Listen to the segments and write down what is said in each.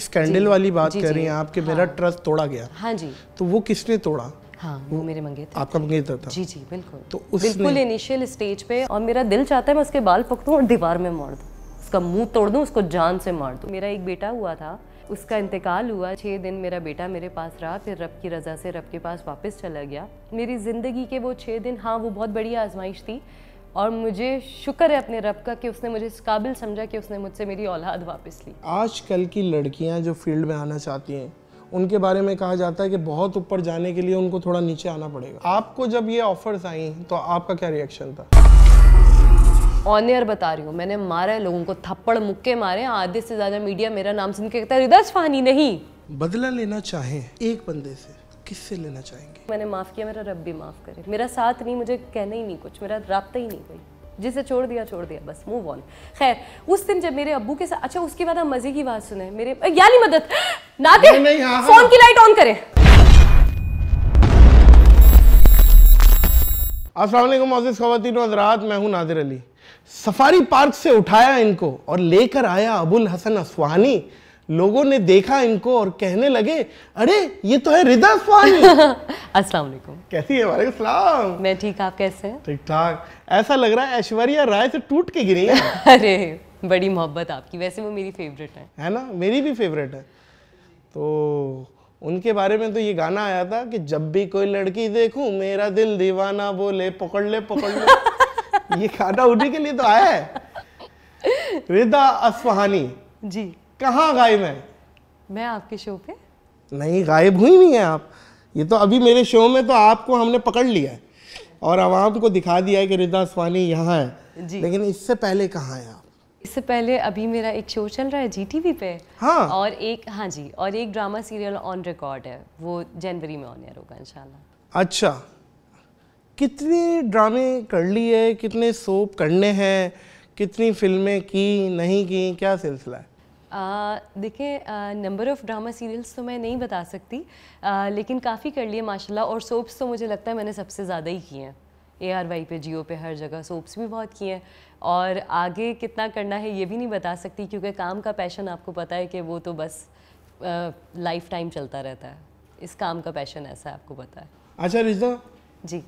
Scandal वाली बात कर रही हैं आपके हाँ, मेरा ट्रस्ट तोड़ा गया हाँ जी तो वो किसने तोड़ा हाँ वो मेरे मंगेतर आपका मंगेतर था जी जी बिल्कुल तो बिल्कुल इनिशियल स्टेज पे और मेरा दिल चाहता है मैं उसके बाल पकड़ूँ और दीवार में मार दूँ उसका मुंह तोड़ दूँ उसको जान से मार दूँ मेरा एक बेटा हुआ था उसका इंतकाल हुआ छः दिन मेरा बेटा मेरे पास रहा फिर रब की रज़ा से रब के पास वापस चला गया मेरी ज़िंदगी के वो छः दिन हाँ वो बहुत बड़ी आजमाइश थी और मुझे शुक्र है अपने रब का कि उसने मुझे इस काबिल समझा कि उसने मुझसे मेरी औलाद वापस ली आज कल की लड़कियां जो फील्ड में आना चाहती हैं उनके बारे में कहा जाता है कि बहुत ऊपर जाने के लिए उनको थोड़ा नीचे आना पड़ेगा आपको जब ये ऑफर्स आई तो आपका क्या रिएक्शन था ऑनियर बता रही हूँ मैंने मारा है लोगों को थप्पड़ मुक्के मारे आधे से ज़्यादा मीडिया मेरा नाम सुन के कहता है फानी नहीं बदला लेना चाहे एक बंदे से किससे लेना चाहेंगे मैंने माफ़ किया मेरा रब भी माफ़ करे मेरा साथ नहीं मुझे कहना ही नहीं कुछ मेरा रबता ही नहीं कोई जिसे छोड़ दिया छोड़ दिया बस मूव ऑन खैर उस दिन जब मेरे अबू के साथ अच्छा उसके बाद हम मज़े की बात सुने मेरे यानी मदद नाते फ़ोन हाँ, हाँ। की लाइट ऑन करें असलम मोजिज़ हजरात मैं हूं नादिर अली सफारी पार्क से उठाया इनको और लेकर आया अबुल हसन असवानी लोगों ने देखा इनको और कहने लगे अरे ये तो है रिदा स्वामी अस्सलाम वालेकुम कैसी है वालेकुम सलाम मैं ठीक आप कैसे हैं ठीक ठाक ऐसा लग रहा है ऐश्वर्या राय से टूट के गिरी है अरे बड़ी मोहब्बत आपकी वैसे वो मेरी फेवरेट है है ना मेरी भी फेवरेट है तो उनके बारे में तो ये गाना आया था कि जब भी कोई लड़की देखूं मेरा दिल दीवाना बोले पकड़ ले पकड़ ले ये गाना उन्हीं के लिए तो आया है रिदा असफहानी जी कहाँ गायब है मैं आपके शो पे नहीं गायब हुई नहीं है आप ये तो अभी मेरे शो में तो आपको हमने पकड़ लिया है और आवाम को दिखा दिया है कि रिदा असवानी यहाँ है जी। लेकिन इससे पहले कहाँ है आप इससे पहले अभी मेरा एक शो चल रहा है जी टी वी पे हाँ और एक हाँ जी और एक ड्रामा सीरियल ऑन रिकॉर्ड है वो जनवरी में ऑन एयर होगा इंशाल्लाह अच्छा कितने ड्रामे कर लिए कितने सोप करने हैं कितनी फिल्में की नहीं की क्या सिलसिला है देखें नंबर ऑफ़ ड्रामा सीरियल्स तो मैं नहीं बता सकती आ, लेकिन काफ़ी कर लिए माशाल्लाह और सोप्स तो मुझे लगता है मैंने सबसे ज़्यादा ही किए हैं ए आर वाई पे जियो पे हर जगह सोप्स भी बहुत किए हैं और आगे कितना करना है ये भी नहीं बता सकती क्योंकि काम का पैशन आपको पता है कि वो तो बस लाइफ टाइम चलता रहता है इस काम का पैशन ऐसा है आपको पता है अच्छा रिजा जी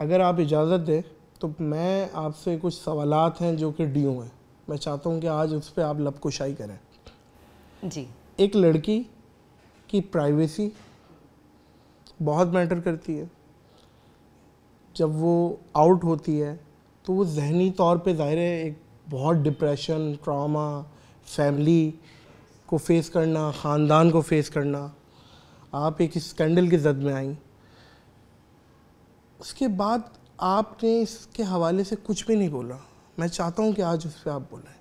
अगर आप इजाज़त दें तो मैं आपसे कुछ सवालत हैं जो कि डी हैं मैं चाहता हूँ कि आज उस पर आप लपकुशाई करें जी एक लड़की की प्राइवेसी बहुत मैटर करती है जब वो आउट होती है तो वो जहनी तौर पे ज़ाहिर है एक बहुत डिप्रेशन ट्रामा फैमिली को फेस करना ख़ानदान को फेस करना आप एक स्कैंडल की जद में आई उसके बाद आपने इसके हवाले से कुछ भी नहीं बोला मैं चाहता हूँ कि आज उस पर आप बोलें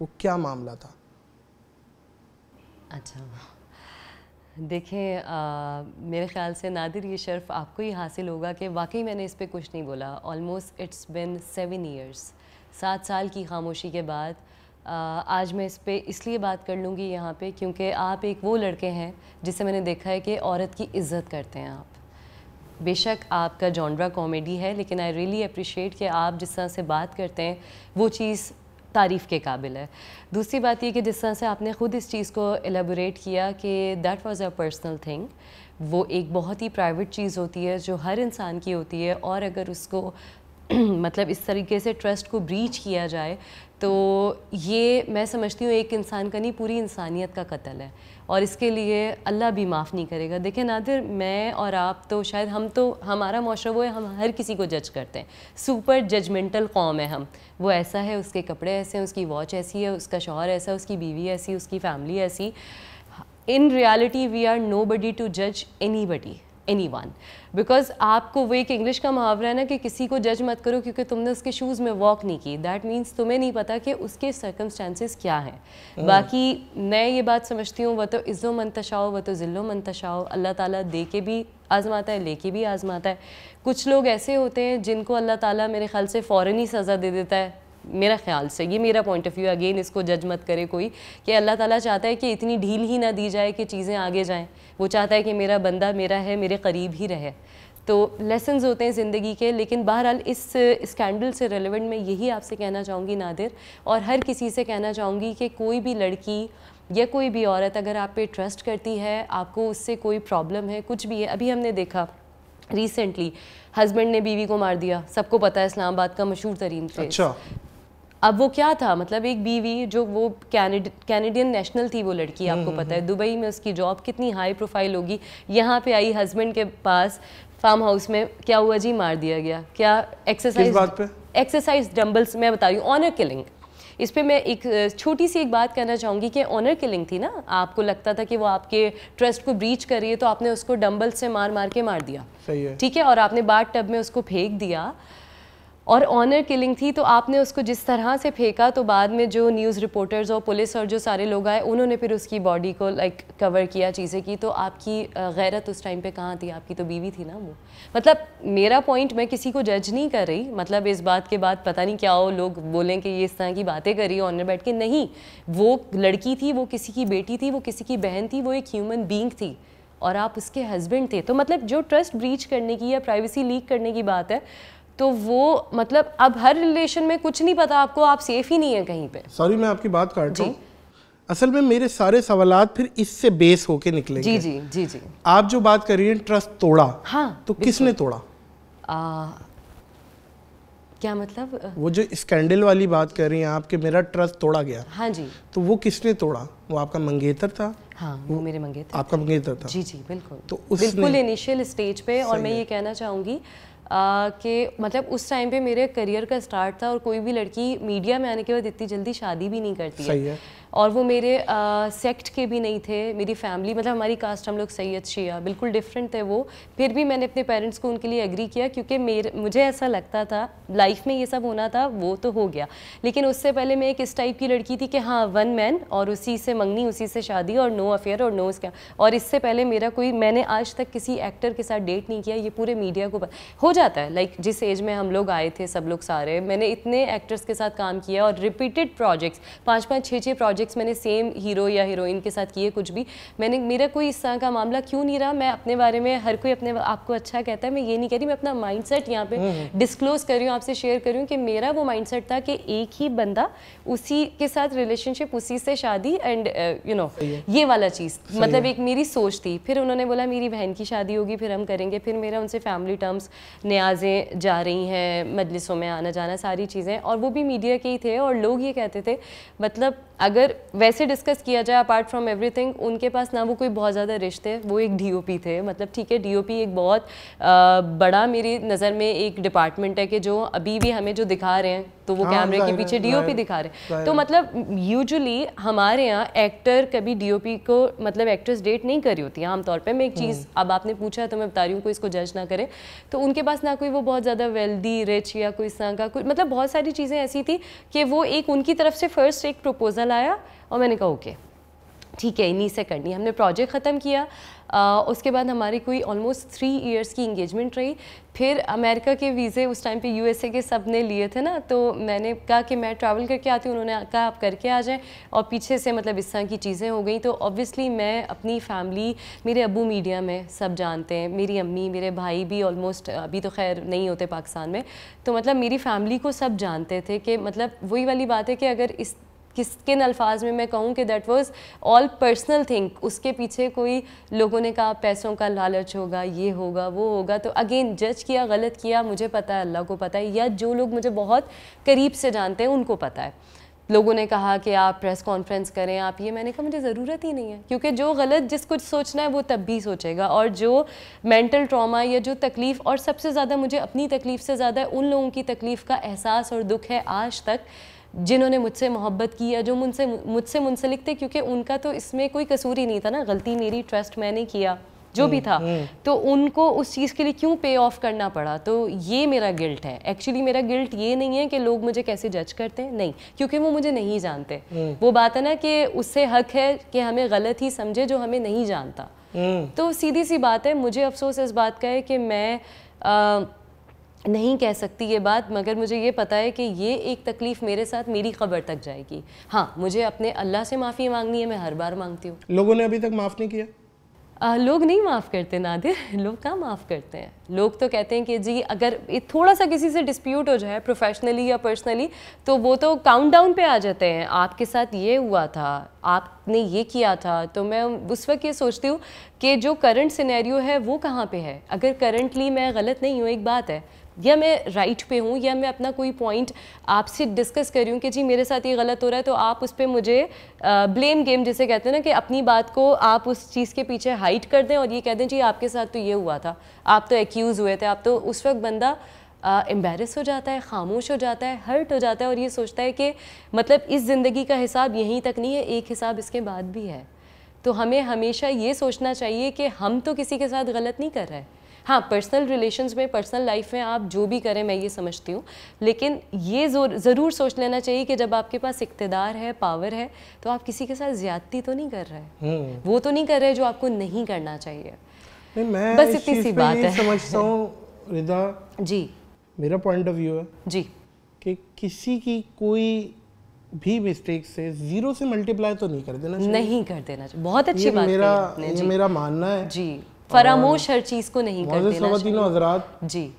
वो क्या मामला था अच्छा देखें मेरे ख़्याल से नादिर ये शर्फ आपको ही हासिल होगा कि वाकई मैंने इस पर कुछ नहीं बोला almost it's been seven years सात साल की खामोशी के बाद आ, आज मैं इस पर इसलिए बात कर लूँगी यहाँ पे क्योंकि आप एक वो लड़के हैं जिसे मैंने देखा है कि औरत की इज़्ज़त करते हैं आप बेशक आपका जॉन्ड्रा कॉमेडी है लेकिन आई रियली अप्रिशिएट कि आप जिस तरह से बात करते हैं वो चीज़ तारीफ़ के काबिल है दूसरी बात ये कि जिस तरह से आपने ख़ुद इस चीज़ को एलेबोरेट किया कि that was a personal thing वो एक बहुत ही प्राइवेट चीज़ होती है जो हर इंसान की होती है और अगर उसको मतलब इस तरीके से ट्रस्ट को ब्रीच किया जाए तो ये मैं समझती हूँ एक इंसान का नहीं पूरी इंसानियत का कत्ल है और इसके लिए अल्लाह भी माफ़ नहीं करेगा देखिए नादिर मैं और आप तो शायद हम तो हमारा माशरा वो है हम हर किसी को जज करते हैं सुपर जजमेंटल कौम है हम वो ऐसा है उसके कपड़े ऐसे हैं उसकी वॉच ऐसी है उसका शोहर ऐसा है उसकी बीवी ऐसी उसकी फैमिली ऐसी in reality we are nobody to जज anybody anyone because आपको वो एक इंग्लिश का मुहावरा है ना कि किसी को जज मत करो क्योंकि तुमने उसके शूज़ में वॉक नहीं की दैट मीन्स तुम्हें नहीं पता कि उसके सर्कमस्टांसिस क्या हैं hmm. बाकी मैं ये बात समझती हूँ वह तो इज़्ज़ो मनतशाओ वह तो ज़िल्लो मनतशाओ अल्लाह ताला दे के भी आज़माता है लेके भी आज़माता है कुछ लोग ऐसे होते हैं जिनको अल्लाह ताला मेरे ख्याल से फ़ौर ही सज़ा दे देता है मेरा ख्याल से ये मेरा पॉइंट ऑफ व्यू अगेन इसको जज मत करे कोई कि अल्लाह ताला चाहता है कि इतनी ढील ही ना दी जाए कि चीज़ें आगे जाएं वो चाहता है कि मेरा बंदा मेरा है मेरे करीब ही रहे तो लेसन होते हैं ज़िंदगी के लेकिन बहरहाल इस स्कैंडल से रेलिवेंट मैं यही आपसे कहना चाहूँगी नादिर और हर किसी से कहना चाहूँगी कि कोई भी लड़की या कोई भी औरत अगर आप पे ट्रस्ट करती है आपको उससे कोई प्रॉब्लम है कुछ भी है अभी हमने देखा रिसेंटली हस्बैंड ने बीवी को मार दिया सबको पता है इस्लामाबाद का मशहूर तरीन अच्छा। अब वो क्या था मतलब एक बीवी जो वो कैनेडियन नेशनल थी वो लड़की आपको हम्म, पता है हम्म। दुबई में उसकी जॉब कितनी हाई प्रोफाइल होगी यहाँ पे आई हस्बैंड के पास फार्म हाउस में क्या हुआ जी मार दिया गया क्या एक्सरसाइज एक्सरसाइज डम्बल्स मैं बता रही हूँ ऑनर किलिंग इस पर मैं एक छोटी सी एक बात कहना चाहूँगी कि ऑनर किलिंग थी ना आपको लगता था कि वो आपके ट्रस्ट को ब्रीच कर रही है तो आपने उसको डम्बल से मार मार के मार दिया सही है ठीक है और आपने बाट टब में उसको फेंक दिया और ऑनर किलिंग थी तो आपने उसको जिस तरह से फेंका तो बाद में जो न्यूज़ रिपोर्टर्स और पुलिस और जो सारे लोग आए उन्होंने फिर उसकी बॉडी को लाइक कवर किया चीज़ें की तो आपकी गैरत उस टाइम पे कहाँ थी आपकी तो बीवी थी ना वो मतलब मेरा पॉइंट मैं किसी को जज नहीं कर रही मतलब इस बात के बाद पता नहीं क्या हो लोग बोलें कि ये इस तरह की बातें करी ऑनर बैठ के नहीं वो लड़की थी वो किसी की बेटी थी वो किसी की बहन थी वो एक ह्यूमन बींग थी और आप उसके हस्बैंड थे तो मतलब जो ट्रस्ट ब्रीच करने की या प्राइवेसी लीक करने की बात है तो वो मतलब अब हर रिलेशन में कुछ नहीं पता आपको आप सेफ ही नहीं है कहीं पे सॉरी मैं आपकी बात काट रहा असल में मेरे सारे सवाल फिर इससे बेस होके निकले जी जी जी जी आप जो बात कर रही हैं ट्रस्ट तोड़ा हाँ तो किसने तोड़ा आ, क्या मतलब वो जो स्कैंडल वाली बात कर रही हैं आपके मेरा ट्रस्ट तोड़ा गया हाँ जी तो वो किसने तोड़ा वो आपका मंगेतर था हाँ वो, मेरे मंगेतर आपका मंगेतर था जी जी बिल्कुल तो बिल्कुल इनिशियल स्टेज पे और मैं ये कहना चाहूंगी कि मतलब उस टाइम पे मेरे करियर का स्टार्ट था और कोई भी लड़की मीडिया में आने के बाद इतनी जल्दी शादी भी नहीं करती है, है। और वो मेरे आ, सेक्ट के भी नहीं थे मेरी फैमिली मतलब हमारी कास्ट हम लोग सैयद शिया बिल्कुल डिफरेंट थे वो फिर भी मैंने अपने पेरेंट्स को उनके लिए एग्री किया क्योंकि मेरे मुझे ऐसा लगता था लाइफ में ये सब होना था वो तो हो गया लेकिन उससे पहले मैं एक इस टाइप की लड़की थी कि हाँ वन मैन और उसी से मंगनी उसी से शादी और नो अफेयर और नो उसका और इससे पहले मेरा कोई मैंने आज तक किसी एक्टर के साथ डेट नहीं किया ये पूरे मीडिया को हो जाता है लाइक जिस एज में हम लोग आए थे सब लोग सारे मैंने इतने एक्टर्स के साथ काम किया और रिपीटेड प्रोजेक्ट्स पाँच पाँच छः छः प्रोजेक्ट प्रोजेक्ट्स मैंने सेम हीरो या हीरोइन के साथ किए कुछ भी मैंने मेरा कोई इस तरह का मामला क्यों नहीं रहा मैं अपने बारे में हर कोई अपने आपको अच्छा कहता है मैं ये नहीं कह रही मैं अपना माइंड सेट यहाँ पर डिस्कलोज हम्म, हम्म। कर हूँ आपसे शेयर कर हूँ कि मेरा वो माइंड सेट था कि एक ही बंदा उसी के साथ रिलेशनशिप उसी से शादी एंड यू नो ये वाला चीज़ मतलब एक मेरी सोच थी फिर उन्होंने बोला मेरी बहन की शादी होगी फिर हम करेंगे फिर मेरा उनसे फैमिली टर्म्स न्याजें जा रही हैं मजलिसों में आना जाना सारी चीज़ें और वो भी मीडिया के ही थे और लोग ये कहते थे मतलब अगर वैसे डिस्कस किया जाए अपार्ट फ्रॉम एवरीथिंग उनके पास ना वो कोई बहुत ज़्यादा रिश्ते वो एक डीओपी थे मतलब ठीक है डीओपी एक बहुत आ, बड़ा मेरी नज़र में एक डिपार्टमेंट है कि जो अभी भी हमें जो दिखा रहे हैं तो वो कैमरे हाँ, के पीछे डीओपी दिखा रहे हैं तो मतलब यूजुअली हमारे यहाँ एक्टर कभी डी को मतलब एक्ट्रेस डेट नहीं करी होती आमतौर पर मैं एक चीज़ हम्म। अब आपने पूछा तो मैं बता रही हूँ कोई इसको जज ना करें तो उनके पास ना कोई वो बहुत ज़्यादा वेल्दी रिच या कोई तरह का मतलब बहुत सारी चीज़ें ऐसी थी कि वो एक उनकी तरफ से फर्स्ट एक प्रपोजल सिग्नल आया और मैंने कहा ओके ठीक है इन्हीं से करनी हमने प्रोजेक्ट ख़त्म किया आ, उसके बाद हमारी कोई ऑलमोस्ट थ्री इयर्स की इंगेजमेंट रही फिर अमेरिका के वीज़े उस टाइम पे यूएसए के सब ने लिए थे ना तो मैंने कहा कि मैं ट्रैवल करके आती हूँ उन्होंने कहा आप करके आ जाएं और पीछे से मतलब इस तरह की चीज़ें हो गई तो ऑब्वियसली मैं अपनी फैमिली मेरे अबू मीडिया में सब जानते हैं मेरी अम्मी मेरे भाई भी ऑलमोस्ट अभी तो खैर नहीं होते पाकिस्तान में तो मतलब मेरी फैमिली को सब जानते थे कि मतलब वही वाली बात है कि अगर इस किस किन अल्फाज में मैं कहूँ कि that was all personal thing उसके पीछे कोई लोगों ने कहा पैसों का लालच होगा ये होगा वो होगा तो अगेन जज किया गलत किया मुझे पता है अल्लाह को पता है या जो लोग मुझे बहुत करीब से जानते हैं उनको पता है लोगों ने कहा कि आप प्रेस कॉन्फ्रेंस करें आप ये मैंने कहा मुझे ज़रूरत ही नहीं है क्योंकि जो गलत जिसको सोचना है वो तब भी सोचेगा और जो मेंटल ट्रॉमा या जो तकलीफ़ और सबसे ज़्यादा मुझे अपनी तकलीफ़ से ज़्यादा उन लोगों की तकलीफ़ का एहसास और दुख है आज तक जिन्होंने मुझसे मोहब्बत की या जो मुझसे मुझसे मुंसलिक थे क्योंकि उनका तो इसमें कोई कसूर ही नहीं था ना गलती मेरी ट्रस्ट मैंने किया जो भी हम्म, था हम्म। तो उनको उस चीज़ के लिए क्यों पे ऑफ करना पड़ा तो ये मेरा गिल्ट है एक्चुअली मेरा गिल्ट ये नहीं है कि लोग मुझे कैसे जज करते हैं नहीं क्योंकि वो मुझे नहीं जानते हम्म। वो बात है ना कि उससे हक है कि हमें गलत ही समझे जो हमें नहीं जानता तो सीधी सी बात है मुझे अफसोस इस बात का है कि मैं आ, नहीं कह सकती ये बात मगर मुझे ये पता है कि ये एक तकलीफ़ मेरे साथ मेरी खबर तक जाएगी हाँ मुझे अपने अल्लाह से माफ़ी मांगनी है मैं हर बार मांगती हूँ लोगों ने अभी तक माफ़ नहीं किया आ, लोग नहीं माफ़ करते नादिर लोग कहाँ माफ़ करते हैं लोग तो कहते हैं कि जी अगर थोड़ा सा किसी से डिस्प्यूट हो जाए प्रोफेशनली या पर्सनली तो वो तो काउंटडाउन पे आ जाते हैं आपके साथ ये हुआ था आपने ये किया था तो मैं उस वक्त ये सोचती हूँ कि जो करंट सिनेरियो है वो कहाँ पे है अगर करंटली मैं गलत नहीं हूँ एक बात है या मैं राइट पे हूँ या मैं अपना कोई पॉइंट आपसे डिस्कस करूँ हूँ कि जी मेरे साथ ये गलत हो रहा है तो आप उस पर मुझे ब्लेम गेम जिसे कहते हैं ना कि अपनी बात को आप उस चीज़ के पीछे हाइट कर दें और ये कह दें जी आपके साथ तो ये हुआ था आप तो एक एक्यूज़ हुए थे आप तो उस वक्त बंदा एम्बेरस हो जाता है खामोश हो जाता है हर्ट हो जाता है और ये सोचता है कि मतलब इस ज़िंदगी का हिसाब यहीं तक नहीं है एक हिसाब इसके बाद भी है तो हमें हमेशा ये सोचना चाहिए कि हम तो किसी के साथ गलत नहीं कर रहे हैं हाँ पर्सनल रिलेशंस में पर्सनल लाइफ में आप जो भी करें मैं ये समझती हूँ लेकिन ये ज़रूर सोच लेना चाहिए कि जब आपके पास इकतदार है पावर है तो आप किसी के साथ ज़्यादती तो नहीं कर रहे हम्म। वो तो नहीं कर रहे जो आपको नहीं करना चाहिए नहीं मैं बस इतनी सी बात है समझता हूँ रिदा जी मेरा पॉइंट ऑफ व्यू है जी कि किसी की कोई भी मिस्टेक से जीरो से मल्टीप्लाई तो नहीं कर देना चाहिए नहीं कर देना चाहिए बहुत अच्छी बात मेरा ये मेरा मानना है जी फरामोश हर चीज को नहीं कर देना चाहिए हजरात जी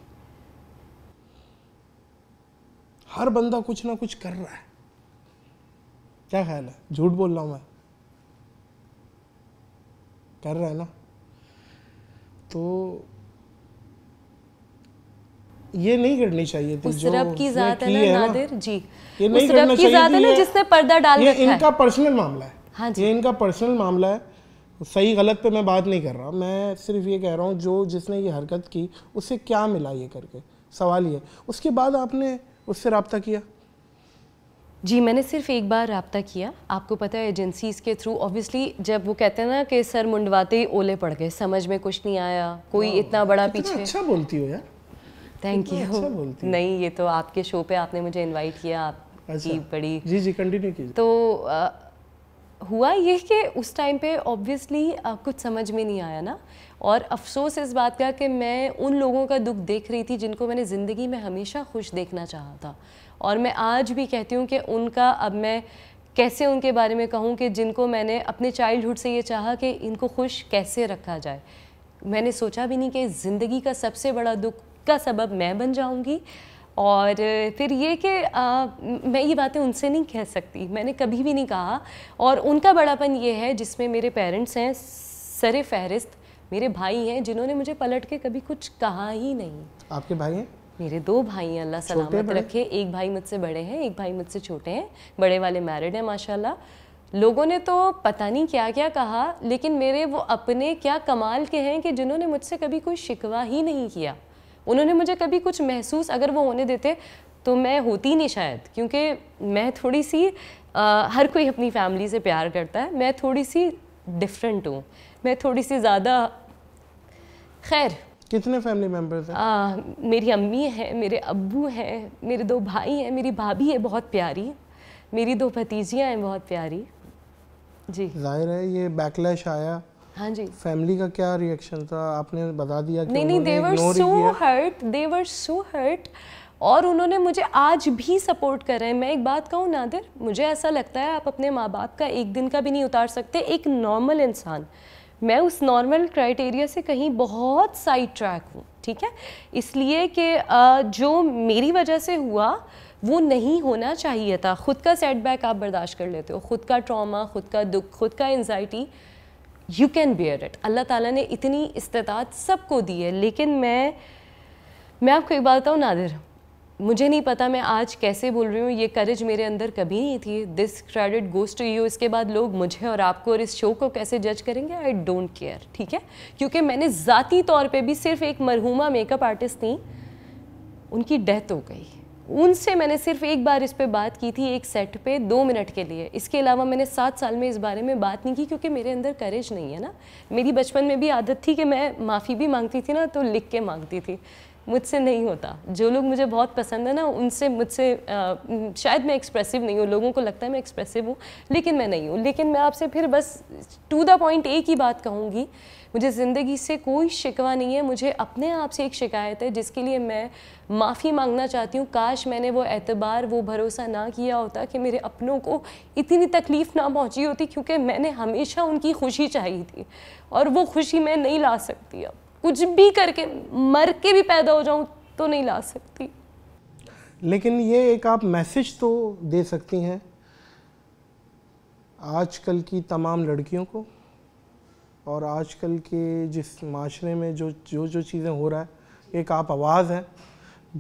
हर बंदा कुछ ना कुछ कर रहा है क्या ख्याल है झूठ बोल रहा हूं मैं कर रहा है ना तो ये नहीं करनी चाहिए थी जो की जात है ना नादिर जी ये नहीं करना की जात है ना जिसने पर्दा डाल ये इनका पर्सनल मामला है हाँ जी। ये इनका पर्सनल मामला है सही गलत पे मैं बात नहीं कर रहा मैं सिर्फ ये कह रहा हूँ जो जिसने ये हरकत की उसे क्या मिला ये करके सवाल ये उसके बाद आपने उससे रबता किया जी मैंने सिर्फ एक बार रबता किया आपको पता है एजेंसीज़ के थ्रू ऑब्वियसली जब वो कहते हैं ना कि सर मुंडवाते ही ओले पड़ गए समझ में कुछ नहीं आया कोई इतना बड़ा पीछे अच्छा बोलती हो यार थैंक यू अच्छा नहीं ये तो आपके शो पे आपने मुझे इनवाइट किया आपकी अच्छा, बड़ी जी जी कंटिन्यू कीजिए तो आ, हुआ ये कि उस टाइम पे ऑब्वियसली कुछ समझ में नहीं आया ना और अफसोस इस बात का कि मैं उन लोगों का दुख देख रही थी जिनको मैंने ज़िंदगी में हमेशा खुश देखना चाहा था और मैं आज भी कहती हूँ कि उनका अब मैं कैसे उनके बारे में कहूँ कि जिनको मैंने अपने चाइल्डहुड से ये चाहा कि इनको खुश कैसे रखा जाए मैंने सोचा भी नहीं कि ज़िंदगी का सबसे बड़ा दुख का सबब मैं बन जाऊँगी और फिर ये कि मैं ये बातें उनसे नहीं कह सकती मैंने कभी भी नहीं कहा और उनका बड़ापन ये है जिसमें मेरे पेरेंट्स हैं सर फहरिस्त मेरे भाई हैं जिन्होंने मुझे पलट के कभी कुछ कहा ही नहीं आपके भाई हैं मेरे दो भाई हैं अल्लाह सलामत रखे एक भाई मुझसे बड़े हैं एक भाई मुझसे छोटे हैं बड़े वाले मैरिड हैं माशाल्लाह लोगों ने तो पता नहीं क्या क्या कहा लेकिन मेरे वो अपने क्या कमाल के हैं कि जिन्होंने मुझसे कभी कोई शिकवा ही नहीं किया उन्होंने मुझे कभी कुछ महसूस अगर वो होने देते तो मैं होती नहीं शायद क्योंकि मैं थोड़ी सी आ, हर कोई अपनी फैमिली से प्यार करता है मैं थोड़ी सी डिफरेंट हूँ मैं थोड़ी सी ज़्यादा खैर कितने फैमिली मेम्बर्स हैं आ, मेरी अम्मी है मेरे अबू हैं मेरे दो भाई हैं मेरी भाभी है बहुत प्यारी मेरी दो भतीजियाँ हैं बहुत प्यारी जी जाहिर है ये बैकलैश आया हाँ जी फैमिली का क्या रिएक्शन था आपने बता दिया नहीं नहीं देवर सो हर्ट देवर सो हर्ट और उन्होंने मुझे आज भी सपोर्ट कर रहे हैं मैं एक बात कहूँ नादिर मुझे ऐसा लगता है आप अपने माँ बाप का एक दिन का भी नहीं उतार सकते एक नॉर्मल इंसान मैं उस नॉर्मल क्राइटेरिया से कहीं बहुत साइड ट्रैक हूँ ठीक है इसलिए कि जो मेरी वजह से हुआ वो नहीं होना चाहिए था ख़ुद का सेटबैक आप बर्दाश्त कर लेते हो ख़ुद का ट्रॉमा ख़ुद का दुख ख़ुद का anxiety you can bear it अल्लाह ताला ने इतनी इस्तात सबको दी है लेकिन मैं मैं आपको एक बात बताऊँ नादिर मुझे नहीं पता मैं आज कैसे बोल रही हूँ ये करेज मेरे अंदर कभी नहीं थी this credit goes to you इसके बाद लोग मुझे और आपको और इस शो को कैसे जज करेंगे आई डोंट केयर ठीक है क्योंकि मैंने ज़ाती तौर पे भी सिर्फ एक मरहूमा मेकअप आर्टिस्ट थी उनकी डेथ हो गई उनसे मैंने सिर्फ एक बार इस पर बात की थी एक सेट पे दो मिनट के लिए इसके अलावा मैंने सात साल में इस बारे में बात नहीं की क्योंकि मेरे अंदर करेज नहीं है ना मेरी बचपन में भी आदत थी कि मैं माफ़ी भी मांगती थी ना तो लिख के मांगती थी मुझसे नहीं होता जो लोग मुझे बहुत पसंद है ना उनसे मुझसे शायद मैं एक्सप्रेसिव नहीं हूँ लोगों को लगता है मैं एक्सप्रेसिव हूँ लेकिन मैं नहीं हूँ लेकिन मैं आपसे फिर बस टू द पॉइंट एक ही बात कहूँगी मुझे ज़िंदगी से कोई शिकवा नहीं है मुझे अपने आप से एक शिकायत है जिसके लिए मैं माफ़ी मांगना चाहती हूँ काश मैंने वो एतबार वो भरोसा ना किया होता कि मेरे अपनों को इतनी तकलीफ़ ना पहुँची होती क्योंकि मैंने हमेशा उनकी खुशी चाहिए थी और वो खुशी मैं नहीं ला सकती अब कुछ भी करके मर के भी पैदा हो जाऊँ तो नहीं ला सकती लेकिन ये एक आप मैसेज तो दे सकती हैं आजकल की तमाम लड़कियों को और आजकल के जिस माशरे में जो जो जो चीज़ें हो रहा है एक आप आवाज़ हैं